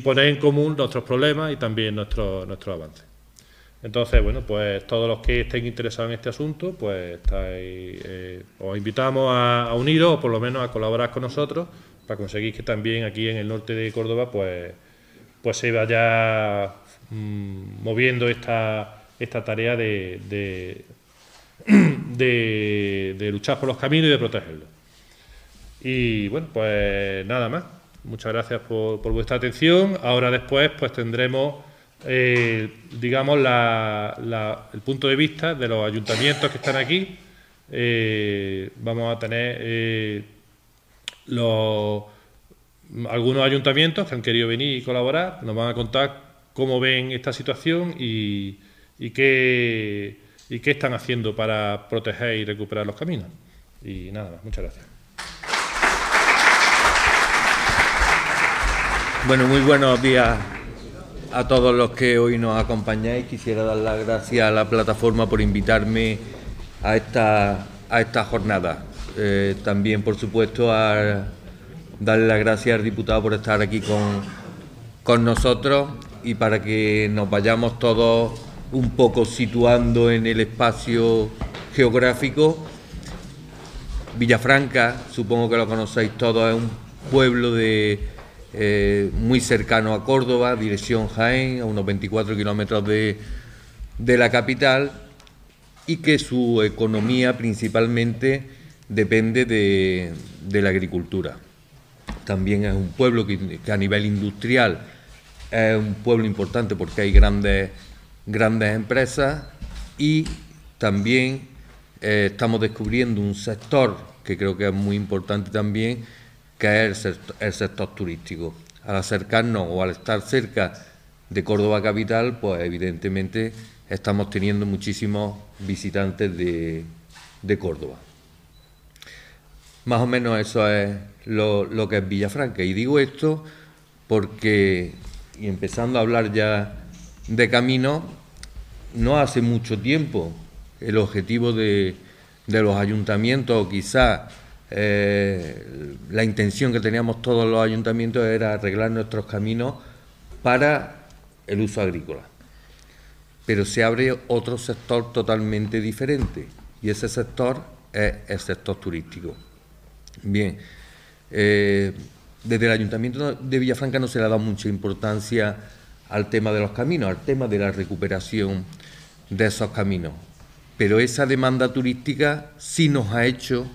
[SPEAKER 6] poner en común nuestros problemas y también nuestros nuestro avances. Entonces, bueno, pues todos los que estén interesados en este asunto, pues eh, os invitamos a, uniros o por lo menos a colaborar con nosotros para conseguir que también aquí en el norte de Córdoba, pues, pues se vaya mm, moviendo esta, esta tarea [clears throat] de, luchar por los caminos y de protegerlos. Y bueno, pues nada más. Muchas gracias por, por, vuestra atención. Ahora después pues tendremos eh, digamos, el punto de vista de los ayuntamientos que están aquí. Eh, vamos a tener eh, los, algunos ayuntamientos que han querido venir y colaborar, nos van a contar cómo ven esta situación y, qué, y qué están haciendo para proteger y recuperar los caminos.
[SPEAKER 7] Y nada más, muchas gracias. Bueno, muy buenos días a todos los que hoy nos acompañáis. Quisiera dar las gracias a la plataforma por invitarme a esta, a esta jornada. Eh, también, por supuesto, a darle las gracias al diputado por estar aquí con, con nosotros y para que nos vayamos todos un poco situando en el espacio geográfico. Villafranca, supongo que lo conocéis todos, es un pueblo de eh, muy cercano a Córdoba, dirección Jaén, a unos 24 kilómetros de, la capital, y que su economía principalmente depende de, la agricultura. También es un pueblo que, a nivel industrial es un pueblo importante porque hay grandes, grandes empresas y también eh, estamos descubriendo un sector que creo que es muy importante también, que es el sector, turístico. Al acercarnos o al estar cerca de Córdoba Capital, pues evidentemente estamos teniendo muchísimos visitantes de, de Córdoba. Más o menos eso es lo, que es Villafranca. Y digo esto porque, y empezando a hablar ya de camino, no hace mucho tiempo el objetivo de, de los ayuntamientos, o quizás eh, la intención que teníamos todos los ayuntamientos era arreglar nuestros caminos para el uso agrícola. Pero se abre otro sector totalmente diferente y ese sector es el sector turístico. Bien, eh, desde el ayuntamiento de Villafranca no se le ha dado mucha importancia al tema de los caminos, al tema de la recuperación de esos caminos. Pero esa demanda turística sí nos ha hecho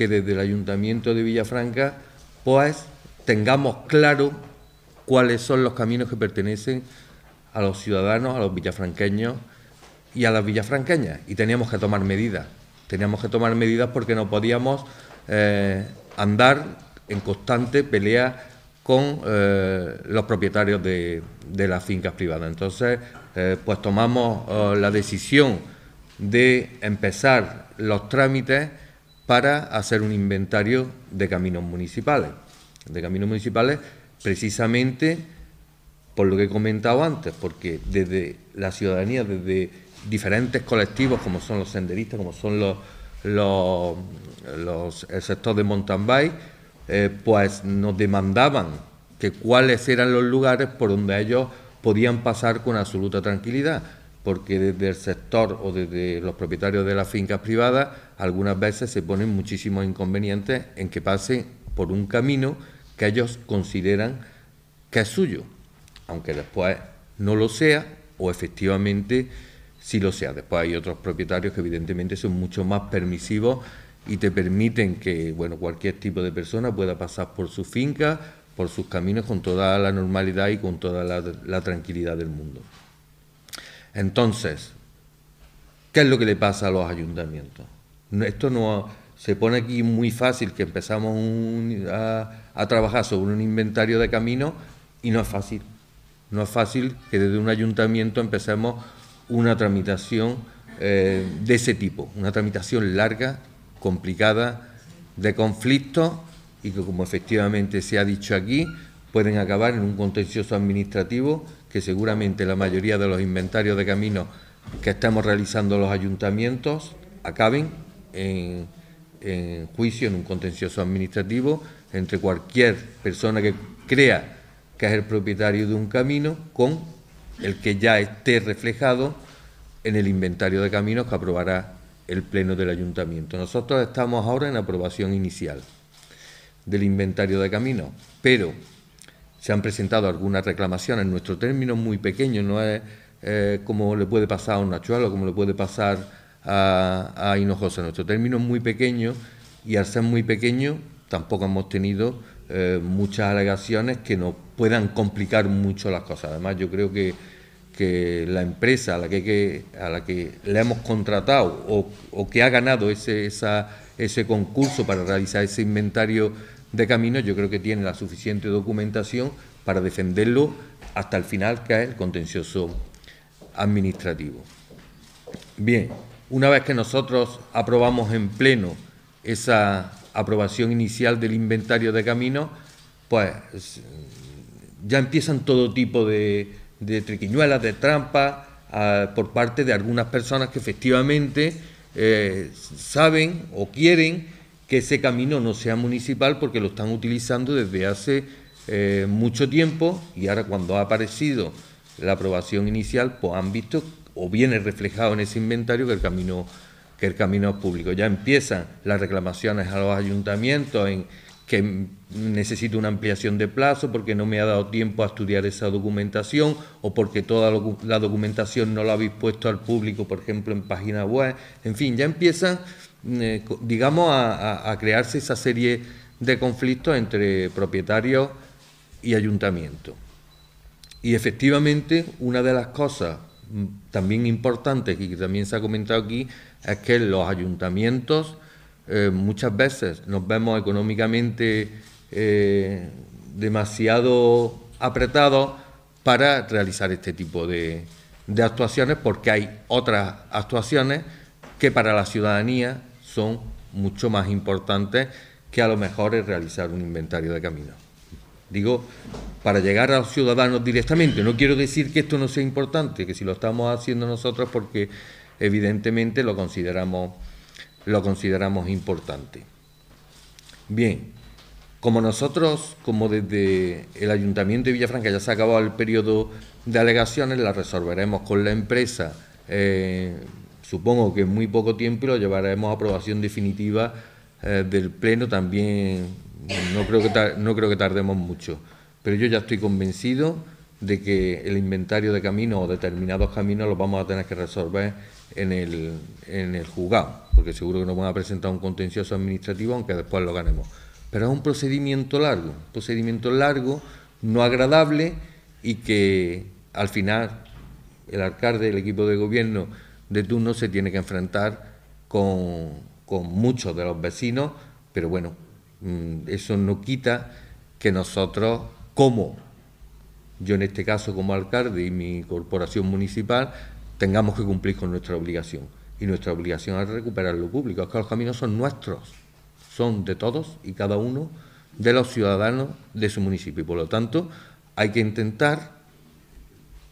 [SPEAKER 7] que desde el Ayuntamiento de Villafranca pues tengamos claro cuáles son los caminos que pertenecen a los ciudadanos, a los villafranqueños y a las villafranqueñas. Y teníamos que tomar medidas. Teníamos que tomar medidas porque no podíamos eh, andar en constante pelea con eh, los propietarios de, las fincas privadas. Entonces, eh, pues tomamos oh, la decisión de empezar los trámites para hacer un inventario de caminos municipales. De caminos municipales precisamente por lo que he comentado antes, porque desde la ciudadanía, desde diferentes colectivos como son los senderistas, como son los, los, los el sector de mountain eh, pues nos demandaban que cuáles eran los lugares por donde ellos podían pasar con absoluta tranquilidad porque desde el sector o desde los propietarios de las fincas privadas algunas veces se ponen muchísimos inconvenientes en que pasen por un camino que ellos consideran que es suyo, aunque después no lo sea o efectivamente sí lo sea. Después hay otros propietarios que evidentemente son mucho más permisivos y te permiten que bueno, cualquier tipo de persona pueda pasar por su finca, por sus caminos con toda la normalidad y con toda la tranquilidad del mundo. Entonces, ¿qué es lo que le pasa a los ayuntamientos? Esto no se pone aquí muy fácil que empezamos a, trabajar sobre un inventario de caminos y no es fácil. No es fácil que desde un ayuntamiento empecemos una tramitación eh, de ese tipo, una tramitación larga, complicada, de conflictos y que, como efectivamente se ha dicho aquí, pueden acabar en un contencioso administrativo que seguramente la mayoría de los inventarios de caminos que estamos realizando los ayuntamientos acaben en, juicio, en un contencioso administrativo, entre cualquier persona que crea que es el propietario de un camino con el que ya esté reflejado en el inventario de caminos que aprobará el Pleno del Ayuntamiento. Nosotros estamos ahora en aprobación inicial del inventario de caminos, pero se han presentado algunas reclamaciones. Nuestro término es muy pequeño, no es eh, eh, como le puede pasar a un o como le puede pasar a, a Hinojosa. Nuestro término es muy pequeño y al ser muy pequeño tampoco hemos tenido eh, muchas alegaciones que nos puedan complicar mucho las cosas. Además, yo creo que, la empresa a la que, a la que le hemos contratado o, o que ha ganado ese, ese concurso para realizar ese inventario de camino, yo creo que tiene la suficiente documentación para defenderlo hasta el final, que es el contencioso administrativo. Bien, una vez que nosotros aprobamos en pleno esa aprobación inicial del inventario de camino... pues ya empiezan todo tipo de, de triquiñuelas, de trampas ah, por parte de algunas personas que efectivamente eh, saben o quieren que ese camino no sea municipal porque lo están utilizando desde hace eh, mucho tiempo y ahora cuando ha aparecido la aprobación inicial, pues han visto o viene reflejado en ese inventario que el camino que el camino es público. Ya empiezan las reclamaciones a los ayuntamientos en que necesito una ampliación de plazo porque no me ha dado tiempo a estudiar esa documentación o porque toda la documentación no la habéis puesto al público, por ejemplo, en página web. En fin, ya empiezan eh, digamos, a, crearse esa serie de conflictos entre propietarios y ayuntamientos. Y efectivamente, una de las cosas mm, también importantes y que también se ha comentado aquí es que los ayuntamientos eh, muchas veces nos vemos económicamente eh, demasiado apretados para realizar este tipo de, de actuaciones porque hay otras actuaciones que para la ciudadanía son mucho más importantes que a lo mejor es realizar un inventario de caminos. Digo, para llegar a los ciudadanos directamente, no quiero decir que esto no sea importante, que si lo estamos haciendo nosotros porque evidentemente lo consideramos, lo consideramos importante. Bien, como nosotros, como desde el Ayuntamiento de Villafranca ya se ha acabado el periodo de alegaciones, la resolveremos con la empresa. Eh, supongo que en muy poco tiempo lo llevaremos a aprobación definitiva eh, del Pleno también, no creo, que no creo que tardemos mucho, pero yo ya estoy convencido de que el inventario de caminos o determinados caminos los vamos a tener que resolver en el, en el juzgado, porque seguro que nos van a presentar un contencioso administrativo, aunque después lo ganemos. Pero es un procedimiento largo, un procedimiento largo, no agradable y que al final el alcalde, el equipo de gobierno, de turno se tiene que enfrentar con, muchos de los vecinos, pero bueno, mm, eso no quita que nosotros, como yo en este caso como alcalde y mi corporación municipal, tengamos que cumplir con nuestra obligación. Y nuestra obligación es recuperar lo público, es que los caminos son nuestros, son de todos y cada uno de los ciudadanos de su municipio. Y por lo tanto, hay que intentar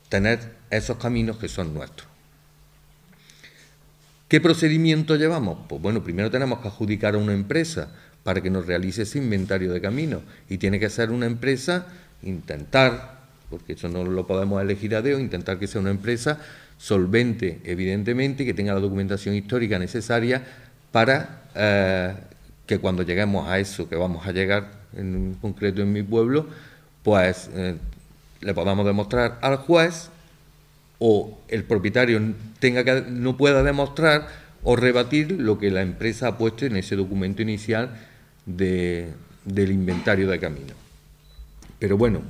[SPEAKER 7] tener esos caminos que son nuestros. ¿Qué procedimiento llevamos? Pues bueno, primero tenemos que adjudicar a una empresa para que nos realice ese inventario de caminos. Y tiene que ser una empresa, intentar, porque eso no lo podemos elegir a Dios, intentar que sea una empresa solvente, evidentemente, que tenga la documentación histórica necesaria para eh, que cuando lleguemos a eso, que vamos a llegar en concreto en mi pueblo, pues eh, le podamos demostrar al juez o el propietario tenga que, no pueda demostrar o rebatir lo que la empresa ha puesto en ese documento inicial del inventario de camino. Pero bueno,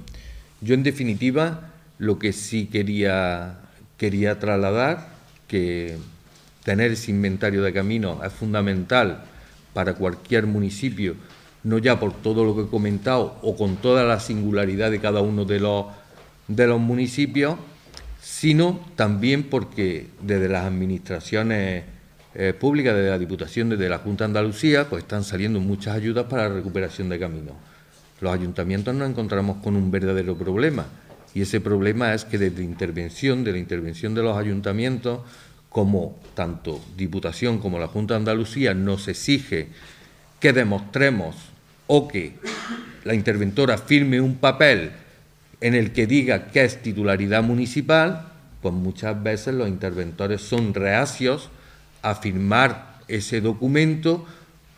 [SPEAKER 7] yo en definitiva lo que sí quería, quería trasladar, que tener ese inventario de camino es fundamental para cualquier municipio, no ya por todo lo que he comentado o con toda la singularidad de cada uno de los, de los municipios, sino también porque desde las administraciones eh, públicas, desde la Diputación, desde la Junta de Andalucía, pues están saliendo muchas ayudas para la recuperación de caminos. Los ayuntamientos nos encontramos con un verdadero problema y ese problema es que desde intervención, de la intervención de los ayuntamientos, como tanto Diputación como la Junta de Andalucía nos exige que demostremos o que la interventora firme un papel en el que diga que es titularidad municipal, pues muchas veces los interventores son reacios a firmar ese documento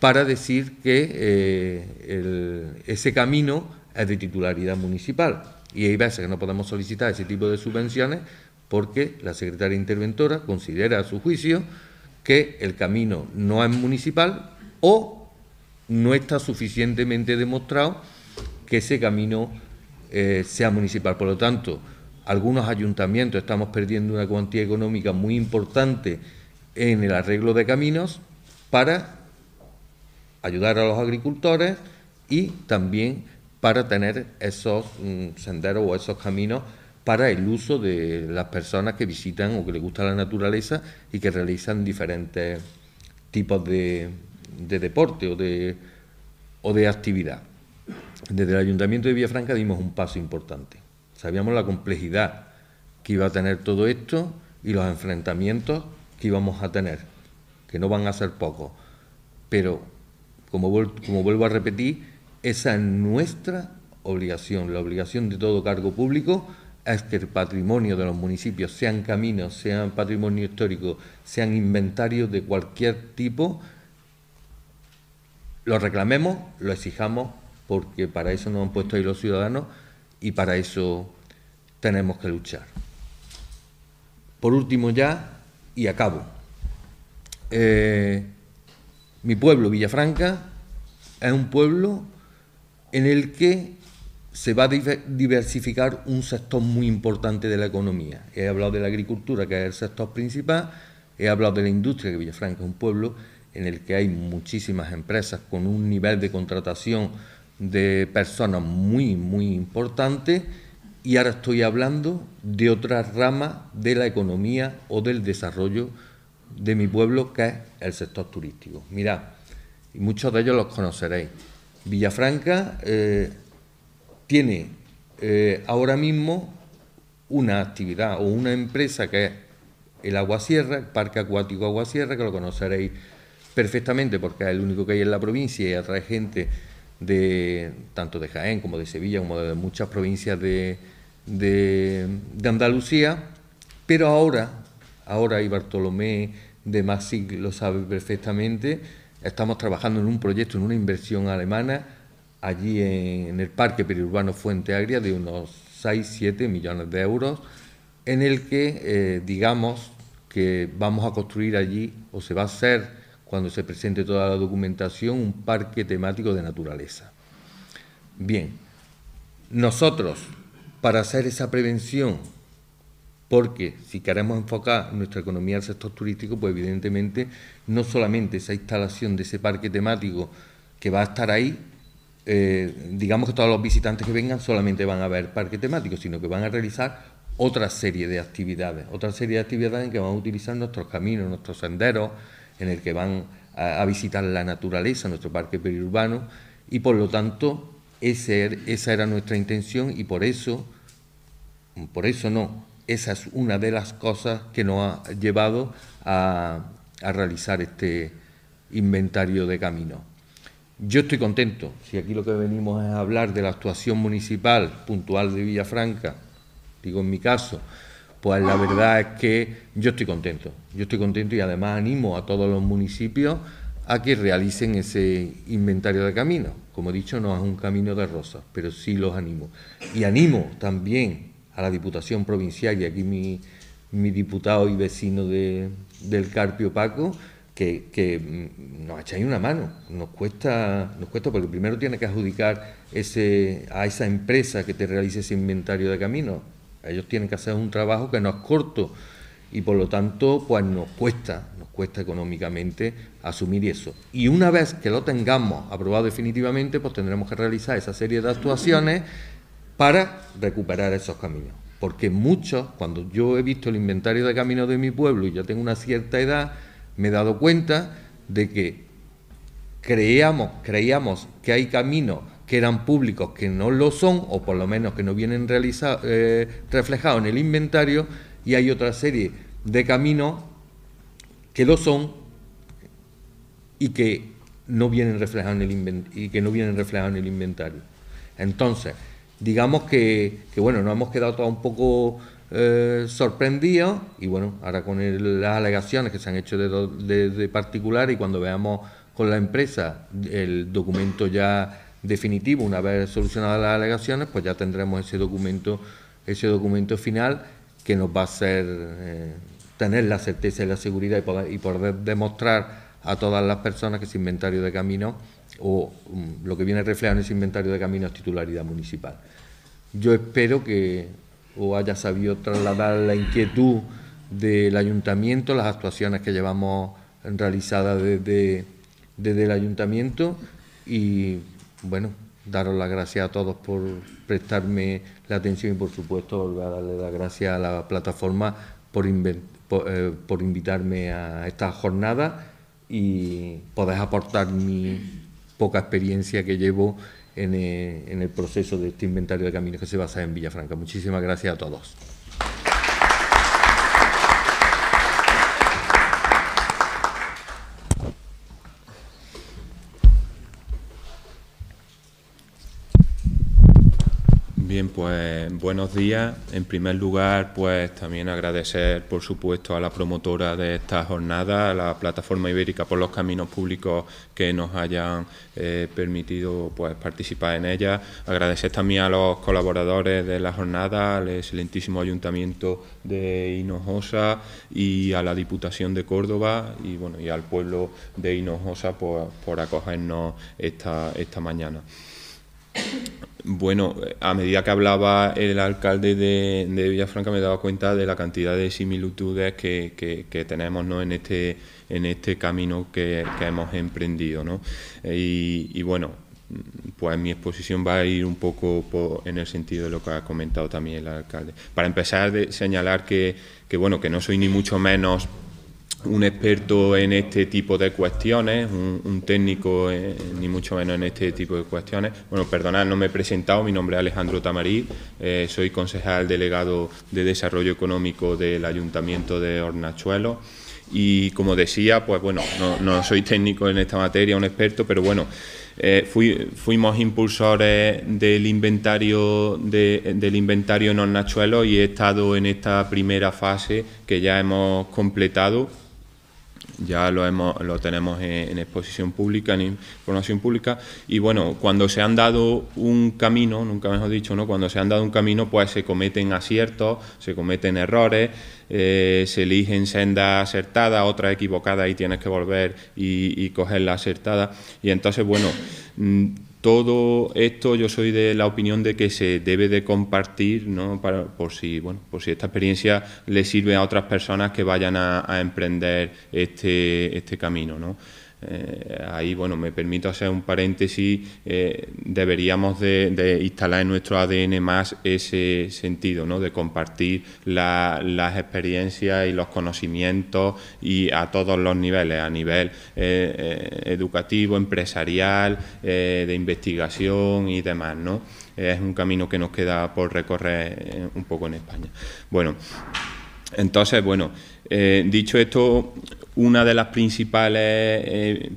[SPEAKER 7] para decir que eh, ese camino es de titularidad municipal. Y hay veces que no podemos solicitar ese tipo de subvenciones porque la secretaria interventora considera a su juicio que el camino no es municipal o no está suficientemente demostrado que ese camino eh, sea municipal. Por lo tanto, algunos ayuntamientos estamos perdiendo una cuantía económica muy importante en el arreglo de caminos para ayudar a los agricultores y también para tener esos mm, senderos o esos caminos para el uso de las personas que visitan o que les gusta la naturaleza y que realizan diferentes tipos de, deporte o de actividad desde el Ayuntamiento de Villafranca dimos un paso importante. Sabíamos la complejidad que iba a tener todo esto y los enfrentamientos que íbamos a tener, que no van a ser pocos. Pero, como, vuelvo a repetir, esa es nuestra obligación, la obligación de todo cargo público es que el patrimonio de los municipios, sean caminos, sean patrimonio histórico, sean inventarios de cualquier tipo, lo reclamemos, lo exijamos porque para eso nos han puesto ahí los ciudadanos y para eso tenemos que luchar. Por último ya, y acabo, eh, mi pueblo, Villafranca, es un pueblo en el que se va a diversificar un sector muy importante de la economía. He hablado de la agricultura, que es el sector principal, he hablado de la industria, que Villafranca es un pueblo en el que hay muchísimas empresas con un nivel de contratación de personas muy, muy importantes y ahora estoy hablando de otra rama de la economía o del desarrollo de mi pueblo que es el sector turístico. Mirad, y muchos de ellos los conoceréis. Villafranca eh, tiene eh, ahora mismo una actividad o una empresa que es el Aguasierra, el Parque Acuático Aguasierra, que lo conoceréis perfectamente porque es el único que hay en la provincia y atrae gente de tanto de Jaén como de Sevilla, como de muchas provincias de, Andalucía, pero ahora, ahora y Bartolomé de Masig lo sabe perfectamente, estamos trabajando en un proyecto, en una inversión alemana, allí en, el Parque Periurbano Fuente Agria, de unos 6-7 millones de euros, en el que, eh, digamos, que vamos a construir allí, o se va a hacer cuando se presente toda la documentación, un parque temático de naturaleza. Bien, nosotros, para hacer esa prevención, porque si queremos enfocar nuestra economía al sector turístico, pues evidentemente no solamente esa instalación de ese parque temático que va a estar ahí, eh, digamos que todos los visitantes que vengan solamente van a ver parque temático, sino que van a realizar otra serie de actividades, otra serie de actividades en que van a utilizar nuestros caminos, nuestros senderos, en el que van a, visitar la naturaleza, nuestro parque periurbano, y por lo tanto er, esa era nuestra intención y por eso, por eso no, esa es una de las cosas que nos ha llevado a, realizar este inventario de camino. Yo estoy contento, si aquí lo que venimos es hablar de la actuación municipal puntual de Villafranca, digo en mi caso, pues la verdad es que yo estoy contento. Yo estoy contento y además animo a todos los municipios a que realicen ese inventario de caminos. Como he dicho, no es un camino de rosas, pero sí los animo. Y animo también a la Diputación Provincial y aquí mi, diputado y vecino del Carpio Paco, que, mm, nos echáis una mano. Nos cuesta, nos cuesta porque primero tiene que adjudicar ese, a esa empresa que te realice ese inventario de caminos ellos tienen que hacer un trabajo que no es corto y por lo tanto pues nos cuesta, nos cuesta económicamente asumir eso. Y una vez que lo tengamos aprobado definitivamente, pues tendremos que realizar esa serie de actuaciones para recuperar esos caminos. Porque muchos, cuando yo he visto el inventario de caminos de mi pueblo y ya tengo una cierta edad, me he dado cuenta de que creíamos, creíamos que hay caminos que eran públicos que no lo son, o por lo menos que no vienen eh, reflejados en el inventario, y hay otra serie de caminos que lo son y que no vienen reflejados en el, y que no vienen en el inventario. Entonces, digamos que, bueno, nos hemos quedado todos un poco eh, sorprendidos y bueno, ahora con las alegaciones que se han hecho de, de particular y cuando veamos con la empresa el documento ya definitivo, una vez solucionadas las alegaciones, pues ya tendremos ese documento, ese documento final que nos va a hacer eh, tener la certeza y la seguridad y poder, demostrar a todas las personas que ese inventario de camino o mm, lo que viene reflejado en ese inventario de camino es titularidad municipal. Yo espero que o haya sabido trasladar la inquietud del ayuntamiento, las actuaciones que llevamos realizadas desde, desde el ayuntamiento y bueno, daros las gracias a todos por prestarme la atención y por supuesto volver darle las gracias a la plataforma por, eh, por, invitarme a esta jornada y poder aportar mi poca experiencia que llevo en el, en el proceso de este inventario de caminos que se basa en Villafranca. Muchísimas gracias a todos.
[SPEAKER 8] Bien, pues buenos días. En primer lugar, pues también agradecer, por supuesto, a la promotora de esta jornada, a la plataforma ibérica por los caminos públicos que nos hayan eh, permitido pues participar en ella. Agradecer también a los colaboradores de la jornada, al excelentísimo ayuntamiento de Hinojosa y a la Diputación de Córdoba y bueno y al pueblo de Hinojosa por, pues, por acogernos esta esta mañana. Bueno, a medida que hablaba el alcalde de, Villafranca me daba cuenta de la cantidad de similitudes que, tenemos ¿no? en, este, en este camino que, hemos emprendido. ¿no? Y, bueno, pues mi exposición va a ir un poco en el sentido de lo que ha comentado también el alcalde. Para empezar, de señalar que, bueno, que no soy ni mucho menos un experto en este tipo de cuestiones, un, técnico eh, ni mucho menos en este tipo de cuestiones. Bueno, perdonad, no me he presentado, mi nombre es Alejandro Tamarí, eh, soy concejal delegado de Desarrollo Económico del Ayuntamiento de Hornachuelo y como decía, pues bueno, no, soy técnico en esta materia, un experto, pero bueno, eh, fuimos impulsores del inventario del inventario en Hornachuelo y he estado en esta primera fase que ya hemos completado ya lo, hemos, lo tenemos en, exposición pública, en información pública, y bueno, cuando se han dado un camino, nunca mejor dicho, ¿no? cuando se han dado un camino, pues se cometen aciertos, se cometen errores, eh, se eligen sendas acertadas, otras equivocadas y tienes que volver y, y coger la acertada, y entonces, bueno... Mm, todo esto yo soy de la opinión de que se debe de compartir, ¿no? Para, por si bueno, por si esta experiencia le sirve a otras personas que vayan a, a emprender este, este camino, ¿no? Eh, ahí, bueno, me permito hacer un paréntesis, eh, deberíamos de, instalar en nuestro ADN más ese sentido, ¿no? De compartir las experiencias y los conocimientos y a todos los niveles, a nivel eh, educativo, empresarial, de investigación y demás, ¿no? Es un camino que nos queda por recorrer un poco en España. Bueno, entonces, bueno, dicho esto, una de las principales eh,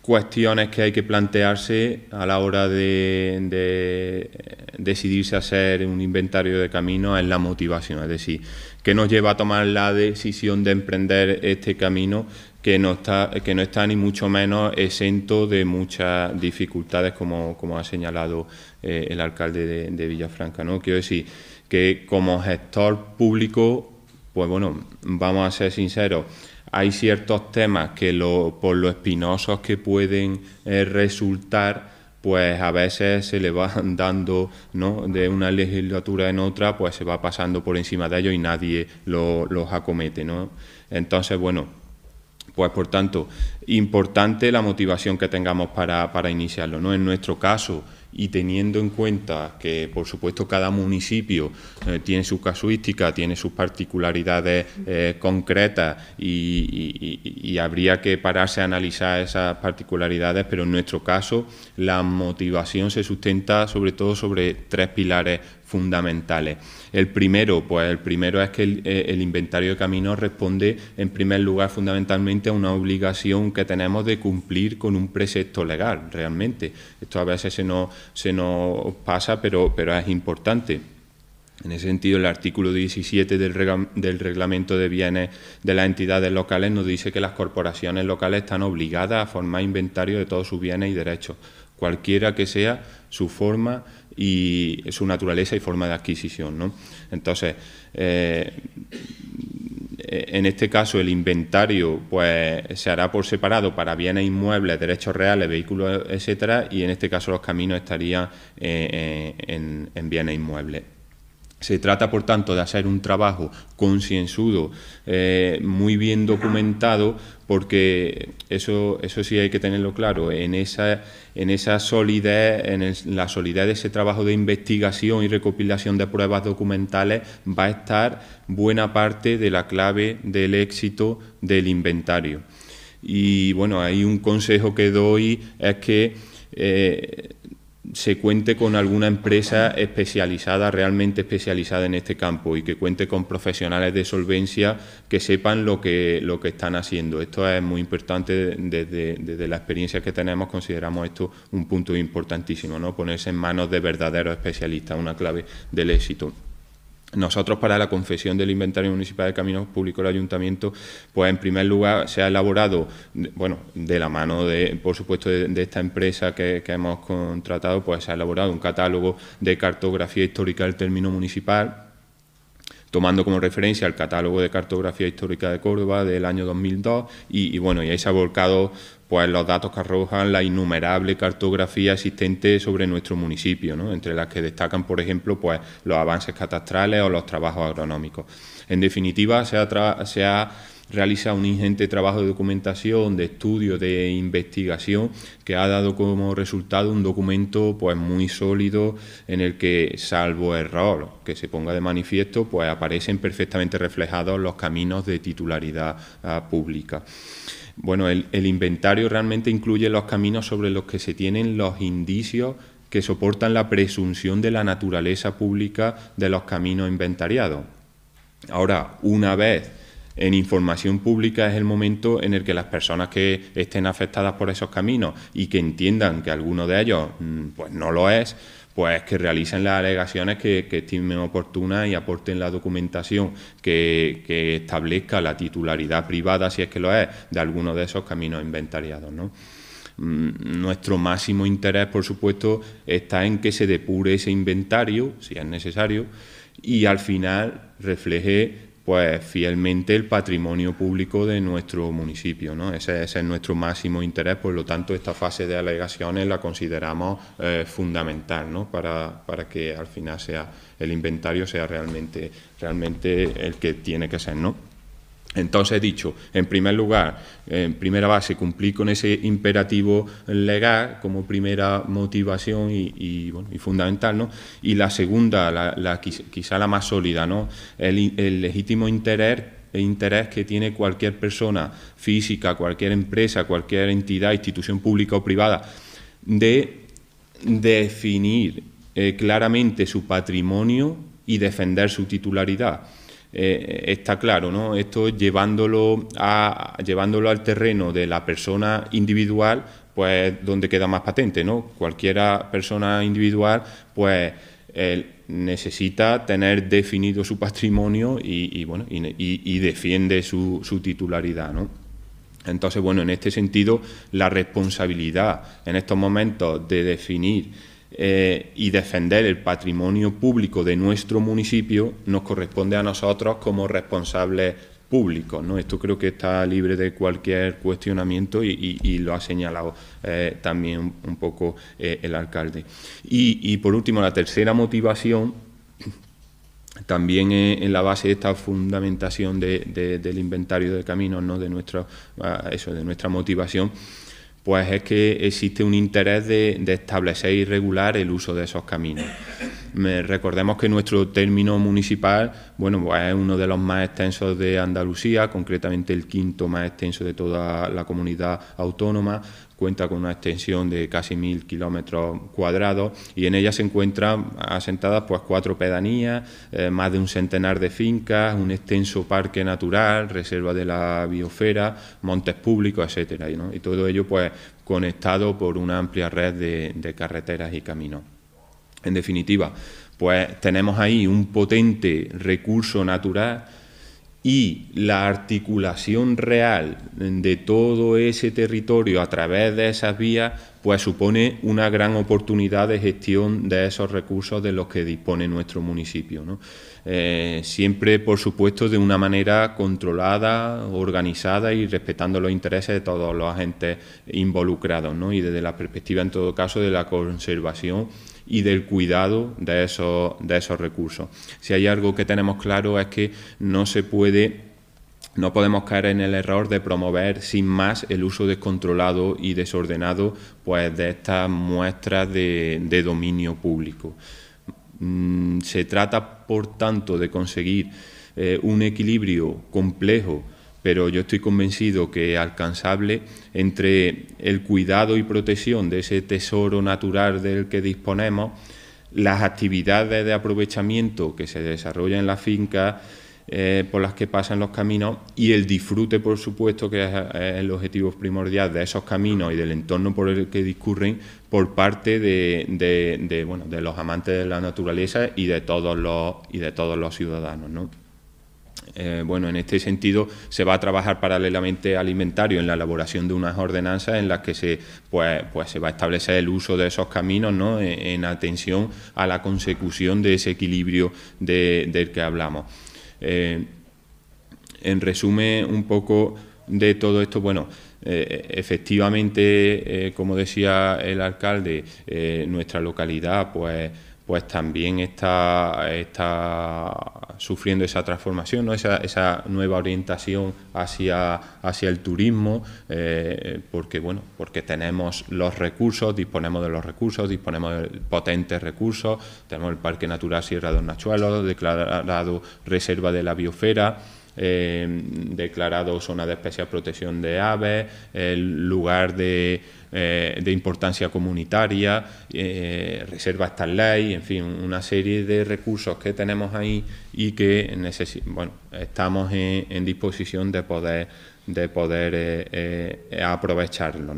[SPEAKER 8] cuestiones que hay que plantearse a la hora de, eh, decidirse a hacer un inventario de camino es la motivación, es decir, que nos lleva a tomar la decisión de emprender este camino que no está, que no está ni mucho menos exento de muchas dificultades, como, ha señalado eh, el alcalde de, Villafranca. ¿no? Quiero decir que como gestor público pues bueno, vamos a ser sinceros, hay ciertos temas que por lo espinosos que pueden eh, resultar, pues a veces se le va [laughs] dando, ¿no? De una legislatura en otra, pues se va pasando por encima de ellos y nadie los acomete, ¿no? Entonces, bueno, pues por tanto, importante la motivación que tengamos para, para iniciarlo, ¿no? En nuestro caso, y teniendo en cuenta que, por supuesto, cada municipio eh, tiene su casuística, tiene sus particularidades eh, concretas y, y, habría que pararse a analizar esas particularidades, pero en nuestro caso la motivación se sustenta sobre todo sobre tres pilares fundamentales. El primero, pues el primero es que eh, el, inventario de caminos responde en primer lugar fundamentalmente a una obligación que tenemos de cumplir con un precepto legal, realmente. Esto a veces se nos, se pasa, pero, pero es importante. En ese sentido, el artículo 17 del, reglamento de bienes de las entidades locales nos dice que las corporaciones locales están obligadas a formar inventario de todos sus bienes y derechos, cualquiera que sea su forma y su naturaleza y forma de adquisición. ¿no? Entonces, eh, eh, en este caso el inventario pues se hará por separado para bienes inmuebles, derechos reales, vehículos, etcétera, y en este caso los caminos estarían eh, en bienes inmuebles. Se trata, por tanto, de hacer un trabajo concienzudo, eh, muy bien documentado, porque eso, eso sí hay que tenerlo claro. En esa, en esa solidez, en la solidez de ese trabajo de investigación y recopilación de pruebas documentales, va a estar buena parte de la clave del éxito del inventario. Y bueno, hay un consejo que doy es que eh, se cuente con alguna empresa especializada, realmente especializada en este campo y que cuente con profesionales de solvencia que sepan lo que, lo que están haciendo. Esto es muy importante desde, la experiencia que tenemos, consideramos esto un punto importantísimo, ¿no? ponerse en manos de verdaderos especialistas, una clave del éxito. Nosotros para la confesión del inventario municipal de caminos públicos del ayuntamiento, pues en primer lugar se ha elaborado, bueno, de la mano de, por supuesto, de, esta empresa que, hemos contratado, pues se ha elaborado un catálogo de cartografía histórica del término municipal, tomando como referencia el catálogo de cartografía histórica de Córdoba del año 2002 y, y bueno, y ahí se ha volcado pues los datos que arrojan la innumerable cartografía existente sobre nuestro municipio, ¿no? entre las que destacan, por ejemplo, pues, los avances catastrales o los trabajos agronómicos. En definitiva, se ha, realizado un ingente trabajo de documentación, de estudio, de investigación, que ha dado como resultado un documento pues, muy sólido en el que, salvo error que se ponga de manifiesto, pues aparecen perfectamente reflejados los caminos de titularidad ah, pública. Bueno, el, inventario realmente incluye los caminos sobre los que se tienen los indicios que soportan la presunción de la naturaleza pública de los caminos inventariados. Ahora, una vez en información pública es el momento en el que las personas que estén afectadas por esos caminos y que entiendan que alguno de ellos mm, pues no lo es, pues que realicen las alegaciones que, estimen oportunas y aporten la documentación que, establezca la titularidad privada, si es que lo es, de alguno de esos caminos inventariados. Mm, nuestro máximo interés, por supuesto, está en que se depure ese inventario, si es necesario, y al final refleje pues fielmente el patrimonio público de nuestro municipio. ¿no? Ese, es nuestro máximo interés, por lo tanto esta fase de alegaciones la consideramos eh, fundamental ¿no? para, para, que al final sea el inventario sea realmente, realmente el que tiene que ser. ¿no? Entonces he dicho, en primer lugar, en primera base, cumplir con ese imperativo legal como primera motivación y, fundamental, Y la segunda, la, quizá la más sólida, ¿no? El, legítimo interés, interés que tiene cualquier persona física, cualquier empresa, cualquier entidad, institución pública o privada, de definir eh, claramente su patrimonio y defender su titularidad eh, está claro, ¿no? Esto llevándolo, a, llevándolo al terreno de la persona individual, pues donde queda más patente, ¿no? Cualquiera persona individual, pues necesita tener definido su patrimonio y, bueno, y, defiende su, su titularidad, ¿no? Entonces, bueno, en este sentido, la responsabilidad en estos momentos de definir eh, y defender el patrimonio público de nuestro municipio nos corresponde a nosotros como responsables públicos. Esto creo que está libre de cualquier cuestionamiento y, lo ha señalado eh, también un poco eh, el alcalde. Y, por último, la tercera motivación, también en la base de esta fundamentación del inventario de caminos, de, ah, eso, de nuestra motivación, pues es que existe un interés de, establecer y regular el uso de esos caminos. recordemos que nuestro término municipal, bueno, pues es uno de los más extensos de Andalucía, concretamente el quinto más extenso de toda la comunidad autónoma, cuenta con una extensión de casi mil kilómetros cuadrados y en ella se encuentran asentadas pues cuatro pedanías, eh, más de un centenar de fincas, un extenso parque natural, reserva de la biosfera, montes públicos, etcétera, y, todo ello pues conectado por una amplia red de, de carreteras y caminos. En definitiva, pues tenemos ahí un potente recurso natural y la articulación real de todo ese territorio a través de esas vías, pues supone una gran oportunidad de gestión de esos recursos de los que dispone nuestro municipio. Eh, siempre, por supuesto, de una manera controlada, organizada y respetando los intereses de todos los agentes involucrados, y desde la perspectiva, en todo caso, de la conservación y del cuidado de esos, de esos recursos. Si hay algo que tenemos claro es que no se puede no podemos caer en el error de promover sin más el uso descontrolado y desordenado pues, de estas muestras de, dominio público. Mm, se trata, por tanto, de conseguir eh, un equilibrio complejo pero yo estoy convencido que es alcanzable entre el cuidado y protección de ese tesoro natural del que disponemos, las actividades de aprovechamiento que se desarrollan en la finca, eh, por las que pasan los caminos y el disfrute, por supuesto, que es, el objetivo primordial de esos caminos y del entorno por el que discurren por parte de, los amantes de la naturaleza y de todos los, y de todos los ciudadanos. Eh, bueno, en este sentido se va a trabajar paralelamente al inventario en la elaboración de unas ordenanzas en las que se, pues, pues, se va a establecer el uso de esos caminos en, atención a la consecución de ese equilibrio del que hablamos. Eh, en resumen, un poco de todo esto, bueno, eh, efectivamente, como decía el alcalde, nuestra localidad, pues pues también está, está sufriendo esa transformación, ¿no? esa, esa nueva orientación hacia, hacia el turismo, eh, porque, bueno, porque tenemos los recursos, disponemos de los recursos, disponemos de potentes recursos, tenemos el Parque Natural Sierra de Nachuelos, declarado Reserva de la Biosfera, eh, declarado Zona de Especial Protección de Aves, el lugar de eh, de importancia comunitaria, eh, reserva esta ley, en fin, una serie de recursos que tenemos ahí y que bueno, estamos en, disposición de poder, de poder eh, eh, aprovecharlos.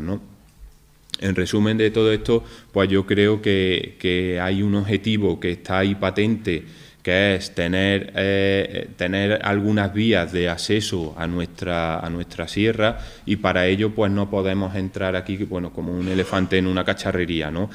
[SPEAKER 8] En resumen de todo esto, pues yo creo que, que hay un objetivo que está ahí patente que es tener, eh, eh, tener algunas vías de acceso a nuestra, a nuestra sierra y para ello pues no podemos entrar aquí bueno, como un elefante en una cacharrería, ¿no?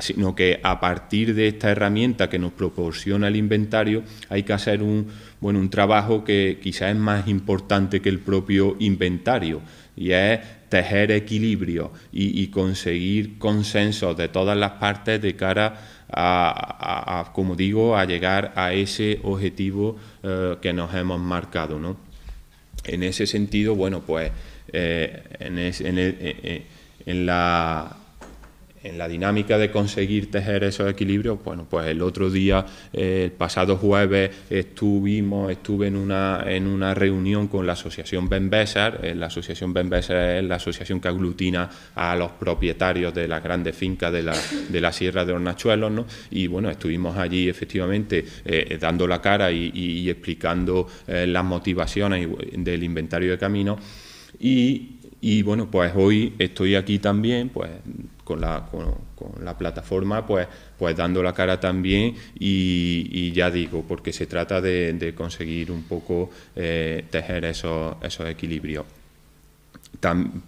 [SPEAKER 8] sino que a partir de esta herramienta que nos proporciona el inventario hay que hacer un, bueno, un trabajo que quizás es más importante que el propio inventario y es tejer equilibrio y, y conseguir consensos de todas las partes de cara a a, como digo, a llegar a ese objetivo eh, que nos hemos marcado. ¿no? En ese sentido, bueno, pues eh, en, en, el, eh, en, la, en la dinámica de conseguir tejer esos equilibrios, bueno, pues el otro día, eh, el pasado jueves, estuvimos, estuve en una, en una reunión con la Asociación Ben eh, la Asociación Ben es la asociación que aglutina a los propietarios de las grandes fincas de la, de la Sierra de Hornachuelos, ¿no? Y bueno, estuvimos allí efectivamente eh, dando la cara y, explicando las motivaciones del inventario de camino. Y, y bueno, pues hoy estoy aquí también, pues con la, con, la plataforma, pues, pues dando la cara también y, ya digo, porque se trata de, conseguir un poco eh, tejer esos, esos equilibrios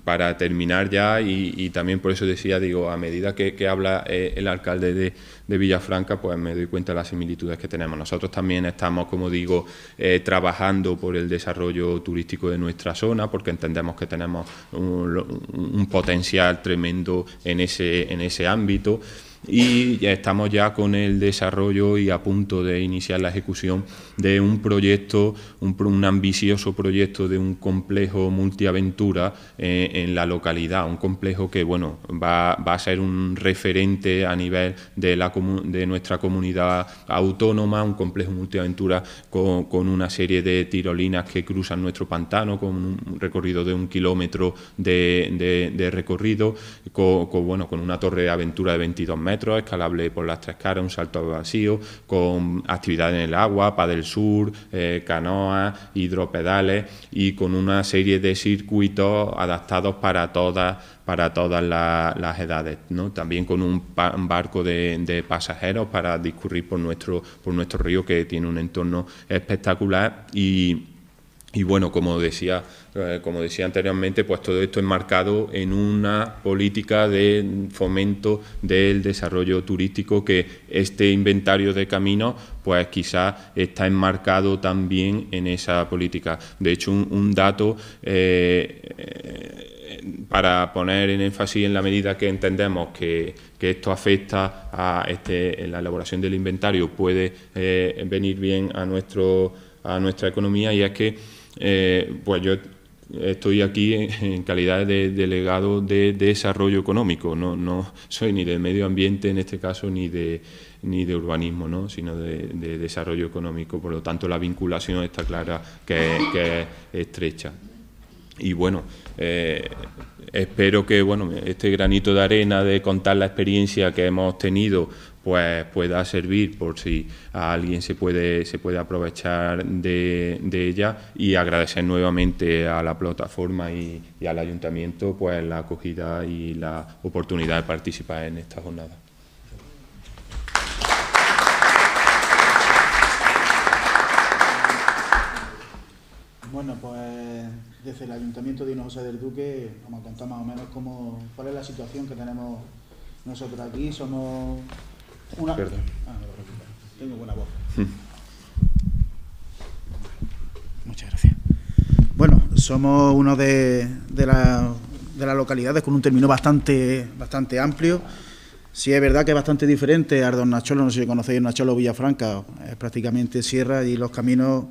[SPEAKER 8] para terminar ya, y, también por eso decía, digo, a medida que, habla eh, el alcalde de, Villafranca, pues me doy cuenta de las similitudes que tenemos. Nosotros también estamos, como digo, eh, trabajando por el desarrollo turístico de nuestra zona, porque entendemos que tenemos un, potencial tremendo en ese, en ese ámbito y ya estamos ya con el desarrollo y a punto de iniciar la ejecución de un proyecto, un, ambicioso proyecto de un complejo multiaventura eh, en la localidad, un complejo que bueno va, a ser un referente a nivel de, la, de nuestra comunidad autónoma, un complejo multiaventura con, una serie de tirolinas que cruzan nuestro pantano, con un recorrido de un kilómetro de, recorrido, con, bueno, con una torre de aventura de 22 metros, escalable por las tres caras, un salto vacío, con actividad en el agua, del sur, canoa, eh, canoas, hidropedales y con una serie de circuitos adaptados para todas para todas las edades, ¿no? también con un, barco de, de, pasajeros para discurrir por nuestro, por nuestro río que tiene un entorno espectacular y y bueno, como decía, eh, como decía anteriormente, pues todo esto es marcado en una política de fomento del desarrollo turístico que este inventario de caminos pues quizás está enmarcado también en esa política. De hecho, un, dato eh, para poner en énfasis en la medida que entendemos que, esto afecta a este, la elaboración del inventario puede eh, venir bien a, nuestro, a nuestra economía y es que eh, pues yo estoy aquí en calidad de delegado de, desarrollo económico, no, soy ni de medio ambiente en este caso, ni de, ni de urbanismo, ¿no? sino de, desarrollo económico, por lo tanto la vinculación está clara que, es estrecha. Y bueno, eh, espero que bueno, este granito de arena de contar la experiencia que hemos tenido pues pueda servir por si a alguien se puede, se puede aprovechar de, ella y agradecer nuevamente a la plataforma y, al ayuntamiento pues la acogida y la oportunidad de participar en esta jornada.
[SPEAKER 5] Bueno, pues desde el Ayuntamiento de Hino del Duque vamos a contar más o menos cómo, cuál es la situación que tenemos nosotros aquí. Somos una... Ah, tengo buena voz. Hmm. Muchas gracias. Bueno, somos uno de, las localidades con un término bastante, bastante amplio. Si es verdad que es bastante diferente a Don Nacholo, no sé si conocéis Nacholo Villafranca, es prácticamente sierra y los caminos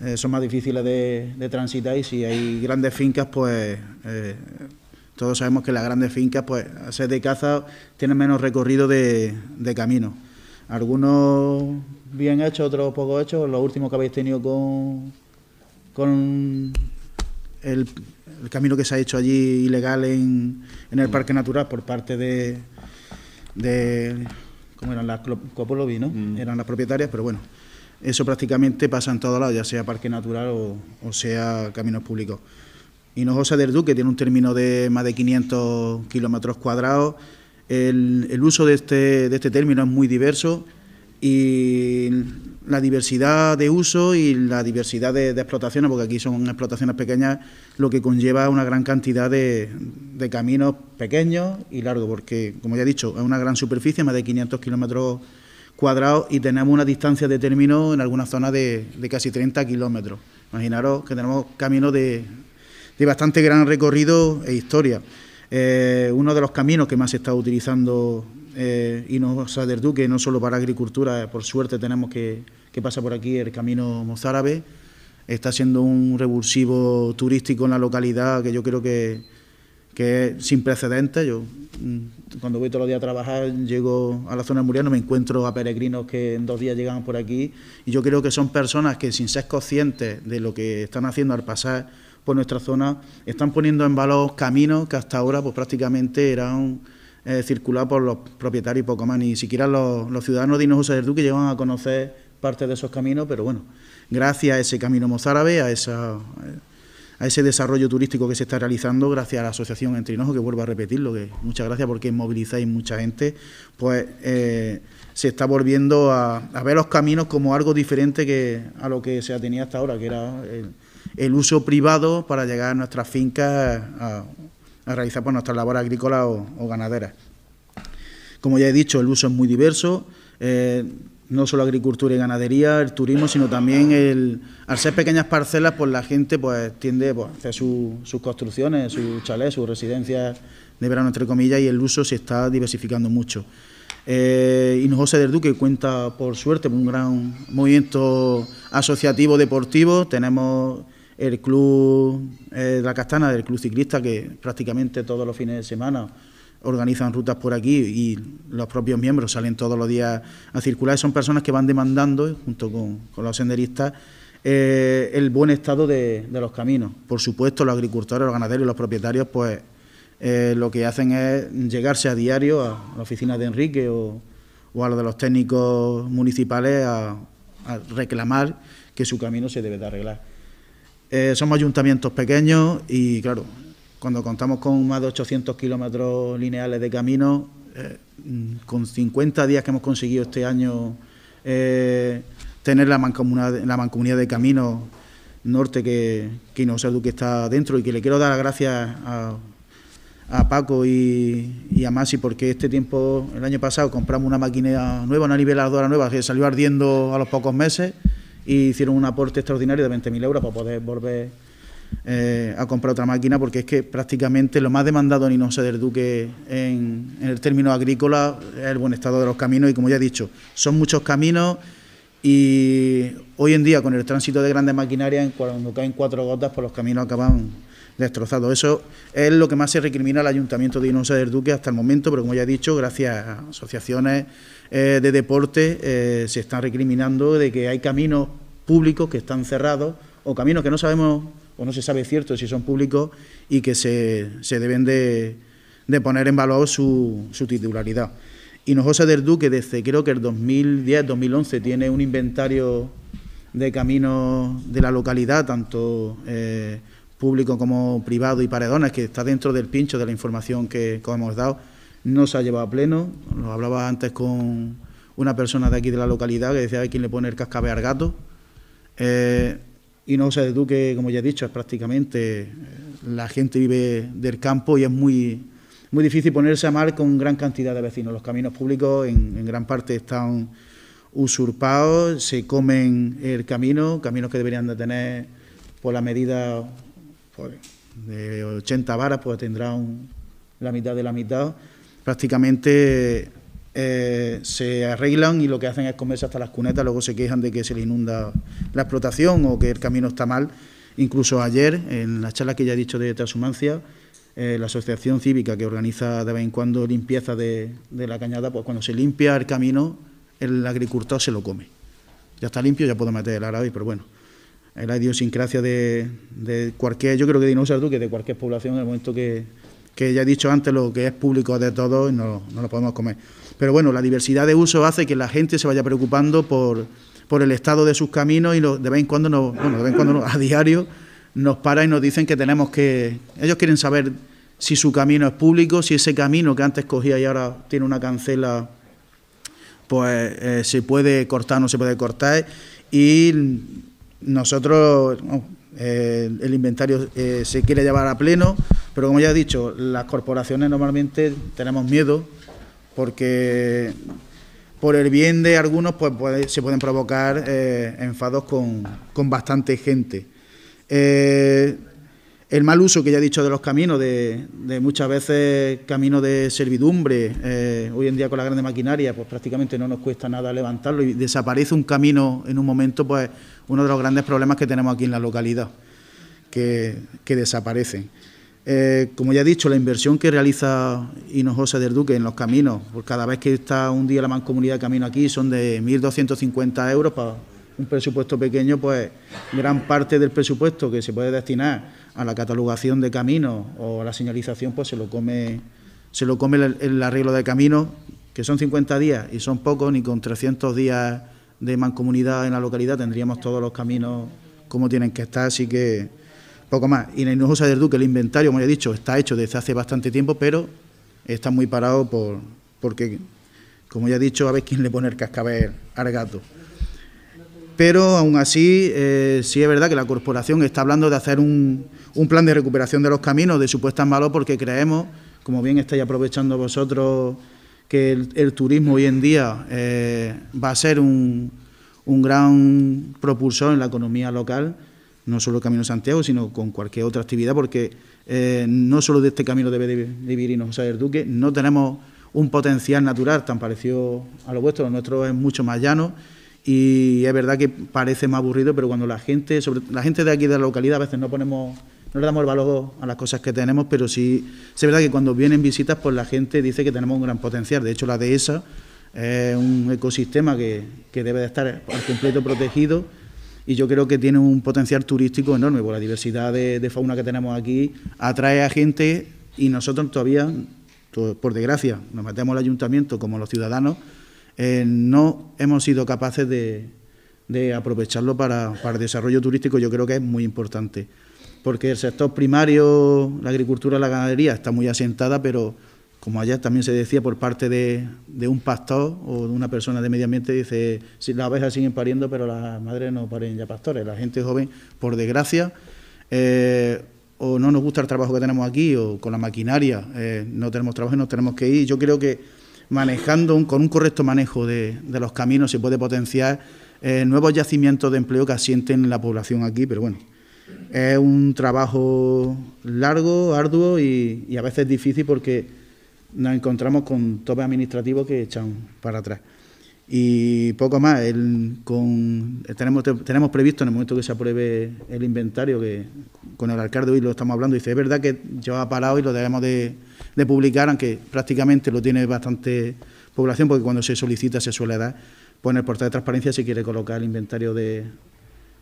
[SPEAKER 5] eh, son más difíciles de, transitar y si hay grandes fincas, pues eh, todos sabemos que las grandes fincas, pues, a ser de caza, tienen menos recorrido de, camino. Algunos bien hechos, otros poco hechos. Lo último que habéis tenido con, con el, camino que se ha hecho allí ilegal en, el Parque Natural por parte de, de cómo eran las Copolovi, ¿no? Mm. Eran las propietarias, pero bueno, eso prácticamente pasa en todos lados, ya sea parque natural o, o sea caminos públicos. Hinojosa del Duque tiene un término de más de 500 kilómetros cuadrados. El, uso este, de este, término es muy diverso y la diversidad de uso y la diversidad de, explotaciones, porque aquí son explotaciones pequeñas, lo que conlleva una gran cantidad de, caminos pequeños y largos, porque, como ya he dicho, es una gran superficie, más de 500 kilómetros cuadrados, y tenemos una distancia de término en algunas zonas de, de casi 30 kilómetros. Imaginaros que tenemos caminos de, de bastante gran recorrido e historia. Eh, uno de los caminos que más se está utilizando eh, no solo para agricultura, eh, por suerte tenemos que, que pasa por aquí el camino mozárabe, está siendo un revulsivo turístico en la localidad que yo creo que, que es sin precedentes. Yo mm, cuando voy todos los días a trabajar, llego a la zona de Muriano, me encuentro a peregrinos que en dos días llegan por aquí, y yo creo que son personas que sin ser conscientes de lo que están haciendo al pasar por nuestra zona, están poniendo en valor caminos que hasta ahora pues prácticamente eran eh, circulados por los propietarios y poco más, ni siquiera los, ciudadanos de Hinojosa del Duque llevan a conocer parte de esos caminos, pero bueno, gracias a ese camino mozárabe, a esa a ese desarrollo turístico que se está realizando gracias a la Asociación Entre que vuelvo a repetirlo, que muchas gracias porque movilizáis mucha gente, pues eh, se está volviendo a, ver los caminos como algo diferente que a lo que se tenía hasta ahora, que era el, uso privado para llegar a nuestras fincas a, realizar pues, nuestras labores agrícolas o, ganaderas. Como ya he dicho, el uso es muy diverso. Eh, no solo agricultura y ganadería, el turismo, sino también el, al ser pequeñas parcelas, pues la gente pues tiende pues, a hacer sus construcciones, sus chalets, sus residencias de verano, entre comillas, y el uso se está diversificando mucho. Eh, José del Duque cuenta, por suerte, con un gran movimiento asociativo deportivo. Tenemos el Club eh, de la Castana, del Club Ciclista, que prácticamente todos los fines de semana organizan rutas por aquí y los propios miembros salen todos los días a circular. Son personas que van demandando, junto con, los senderistas, eh, el buen estado de, los caminos. Por supuesto, los agricultores, los ganaderos y los propietarios, pues eh, lo que hacen es llegarse a diario a, la oficina de Enrique o, a lo de los técnicos municipales a, reclamar que su camino se debe de arreglar. Eh, somos ayuntamientos pequeños y, claro, cuando contamos con más de 800 kilómetros lineales de camino, eh, mm, con 50 días que hemos conseguido este año eh, tener la mancomunidad, la mancomunidad de camino norte que, que se que está dentro y que le quiero dar las gracias a, Paco y, a Masi porque este tiempo, el año pasado, compramos una máquina nueva, una niveladora nueva que salió ardiendo a los pocos meses y hicieron un aporte extraordinario de 20.000 euros para poder volver eh, a comprar otra máquina porque es que prácticamente lo más demandado en sé del Duque en, el término agrícola es el buen estado de los caminos y como ya he dicho, son muchos caminos y hoy en día con el tránsito de grandes maquinarias cuando caen cuatro gotas ...por pues los caminos acaban destrozados. Eso es lo que más se recrimina al Ayuntamiento de Hinosa del Duque hasta el momento, pero como ya he dicho, gracias a asociaciones eh, de deporte eh, se están recriminando de que hay caminos públicos que están cerrados o caminos que no sabemos o no se sabe cierto si son públicos y que se, deben de, poner en valor su, su titularidad. José del Duque, desde creo que el 2010-2011, tiene un inventario de caminos de la localidad, tanto eh, público como privado y paredones, que está dentro del pincho de la información que, hemos dado. No se ha llevado a pleno, lo hablaba antes con una persona de aquí de la localidad que decía a quién le pone el cascabel al gato. Eh, y no se tú que, como ya he dicho, es prácticamente eh, la gente vive del campo y es muy, muy difícil ponerse a mar con gran cantidad de vecinos. Los caminos públicos en, gran parte están usurpados, se comen el camino, caminos que deberían de tener por la medida pues, de 80 varas, pues tendrá la mitad de la mitad. Prácticamente eh, se arreglan y lo que hacen es comerse hasta las cunetas, luego se quejan de que se les inunda la explotación o que el camino está mal. Incluso ayer, en la charla que ya he dicho de transhumancia, eh, la asociación cívica que organiza de vez en cuando limpieza de, la cañada, pues cuando se limpia el camino, el agricultor se lo come. Ya está limpio, ya puedo meter el arado, pero bueno es la idiosincrasia de, cualquier, yo creo que de tú que de cualquier población, en el momento que, ya he dicho antes, lo que es público de todos, y no lo podemos comer. Pero bueno, la diversidad de uso hace que la gente se vaya preocupando por, el estado de sus caminos y de vez en cuando, cuando [laughs] a diario nos para y nos dicen que tenemos que... Ellos quieren saber si su camino es público, si ese camino que antes cogía y ahora tiene una cancela, pues eh, se puede cortar o no se puede cortar. Y nosotros, eh, el inventario eh, se quiere llevar a pleno, pero como ya he dicho, las corporaciones normalmente tenemos miedo porque por el bien de algunos pues, se pueden provocar eh, enfados con, bastante gente. Eh, el mal uso que ya he dicho de los caminos, de, muchas veces caminos de servidumbre, eh, hoy en día con la grande maquinaria, pues prácticamente no nos cuesta nada levantarlo y desaparece un camino en un momento, pues uno de los grandes problemas que tenemos aquí en la localidad, que, que desaparecen. Eh, como ya he dicho, la inversión que realiza Hinojosa del Duque en los caminos, por pues cada vez que está un día la mancomunidad de camino aquí, son de 1.250 euros para un presupuesto pequeño, pues gran parte del presupuesto que se puede destinar a la catalogación de caminos o a la señalización, pues se lo come, se lo come el, el arreglo de caminos, que son 50 días y son pocos, ni con 300 días de mancomunidad en la localidad tendríamos todos los caminos como tienen que estar, así que poco más. Y en innojosa del Duque el inventario, como ya he dicho, está hecho desde hace bastante tiempo, pero está muy parado por, porque, como ya he dicho, a ver quién le pone el cascabel al gato. Pero aún así, eh, sí es verdad que la corporación está hablando de hacer un, un plan de recuperación de los caminos de supuestas malos porque creemos, como bien estáis aprovechando vosotros, que el, turismo hoy en día eh, va a ser un, un gran propulsor en la economía local no solo Camino Santiago, sino con cualquier otra actividad, porque eh, no solo de este camino debe de, vivir y José del Duque, no tenemos un potencial natural tan parecido a lo vuestro, lo nuestro es mucho más llano y es verdad que parece más aburrido, pero cuando la gente, la gente de aquí de la localidad, a veces no ponemos, no le damos el valor a las cosas que tenemos, pero sí, es verdad que cuando vienen visitas, pues la gente dice que tenemos un gran potencial. De hecho, la dehesa es un ecosistema que, que debe de estar al completo protegido y yo creo que tiene un potencial turístico enorme, por la diversidad de, fauna que tenemos aquí atrae a gente y nosotros todavía, por desgracia, nos metemos al ayuntamiento como los ciudadanos, eh, no hemos sido capaces de, aprovecharlo para, para, el desarrollo turístico, yo creo que es muy importante, porque el sector primario, la agricultura, la ganadería está muy asentada, pero como allá también se decía por parte de, de, un pastor o de una persona de medio ambiente, dice, si las abejas siguen pariendo, pero las madres no paren ya pastores. La gente joven, por desgracia, eh, o no nos gusta el trabajo que tenemos aquí, o con la maquinaria, eh, no tenemos trabajo y nos tenemos que ir. Yo creo que manejando, con un correcto manejo de, los caminos, se puede potenciar eh, nuevos yacimientos de empleo que asienten la población aquí, pero bueno, es un trabajo largo, arduo y a veces difícil porque nos encontramos con tope administrativo que echan para atrás. Y poco más, con, tenemos, tenemos previsto en el momento que se apruebe el inventario, que con el alcalde hoy lo estamos hablando, dice, es verdad que lleva parado y lo debemos de, publicar, aunque prácticamente lo tiene bastante población, porque cuando se solicita se suele dar, pues en el portal de transparencia se quiere colocar el inventario de,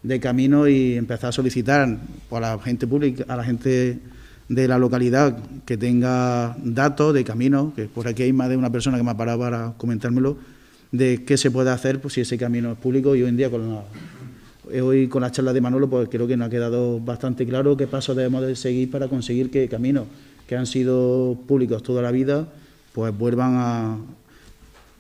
[SPEAKER 5] de camino y empezar a solicitar a la gente pública, a la gente de la localidad que tenga datos de camino, que por aquí hay más de una persona que me ha parado para comentármelo, de qué se puede hacer pues, si ese camino es público y hoy en día con la, eh, hoy con la charla de Manolo pues creo que nos ha quedado bastante claro qué pasos debemos de seguir para conseguir que caminos que han sido públicos toda la vida pues vuelvan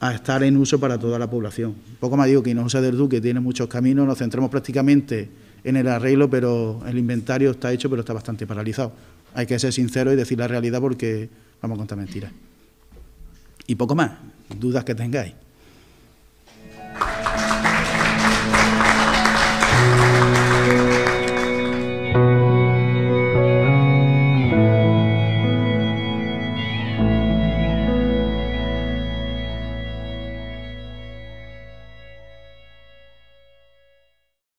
[SPEAKER 5] a, estar en uso para toda la población. Poco más digo que José del Duque tiene muchos caminos, nos centramos prácticamente en el arreglo, pero el inventario está hecho, pero está bastante paralizado. Hay que ser sincero y decir la realidad porque vamos a contar mentiras. Y poco más, dudas que tengáis.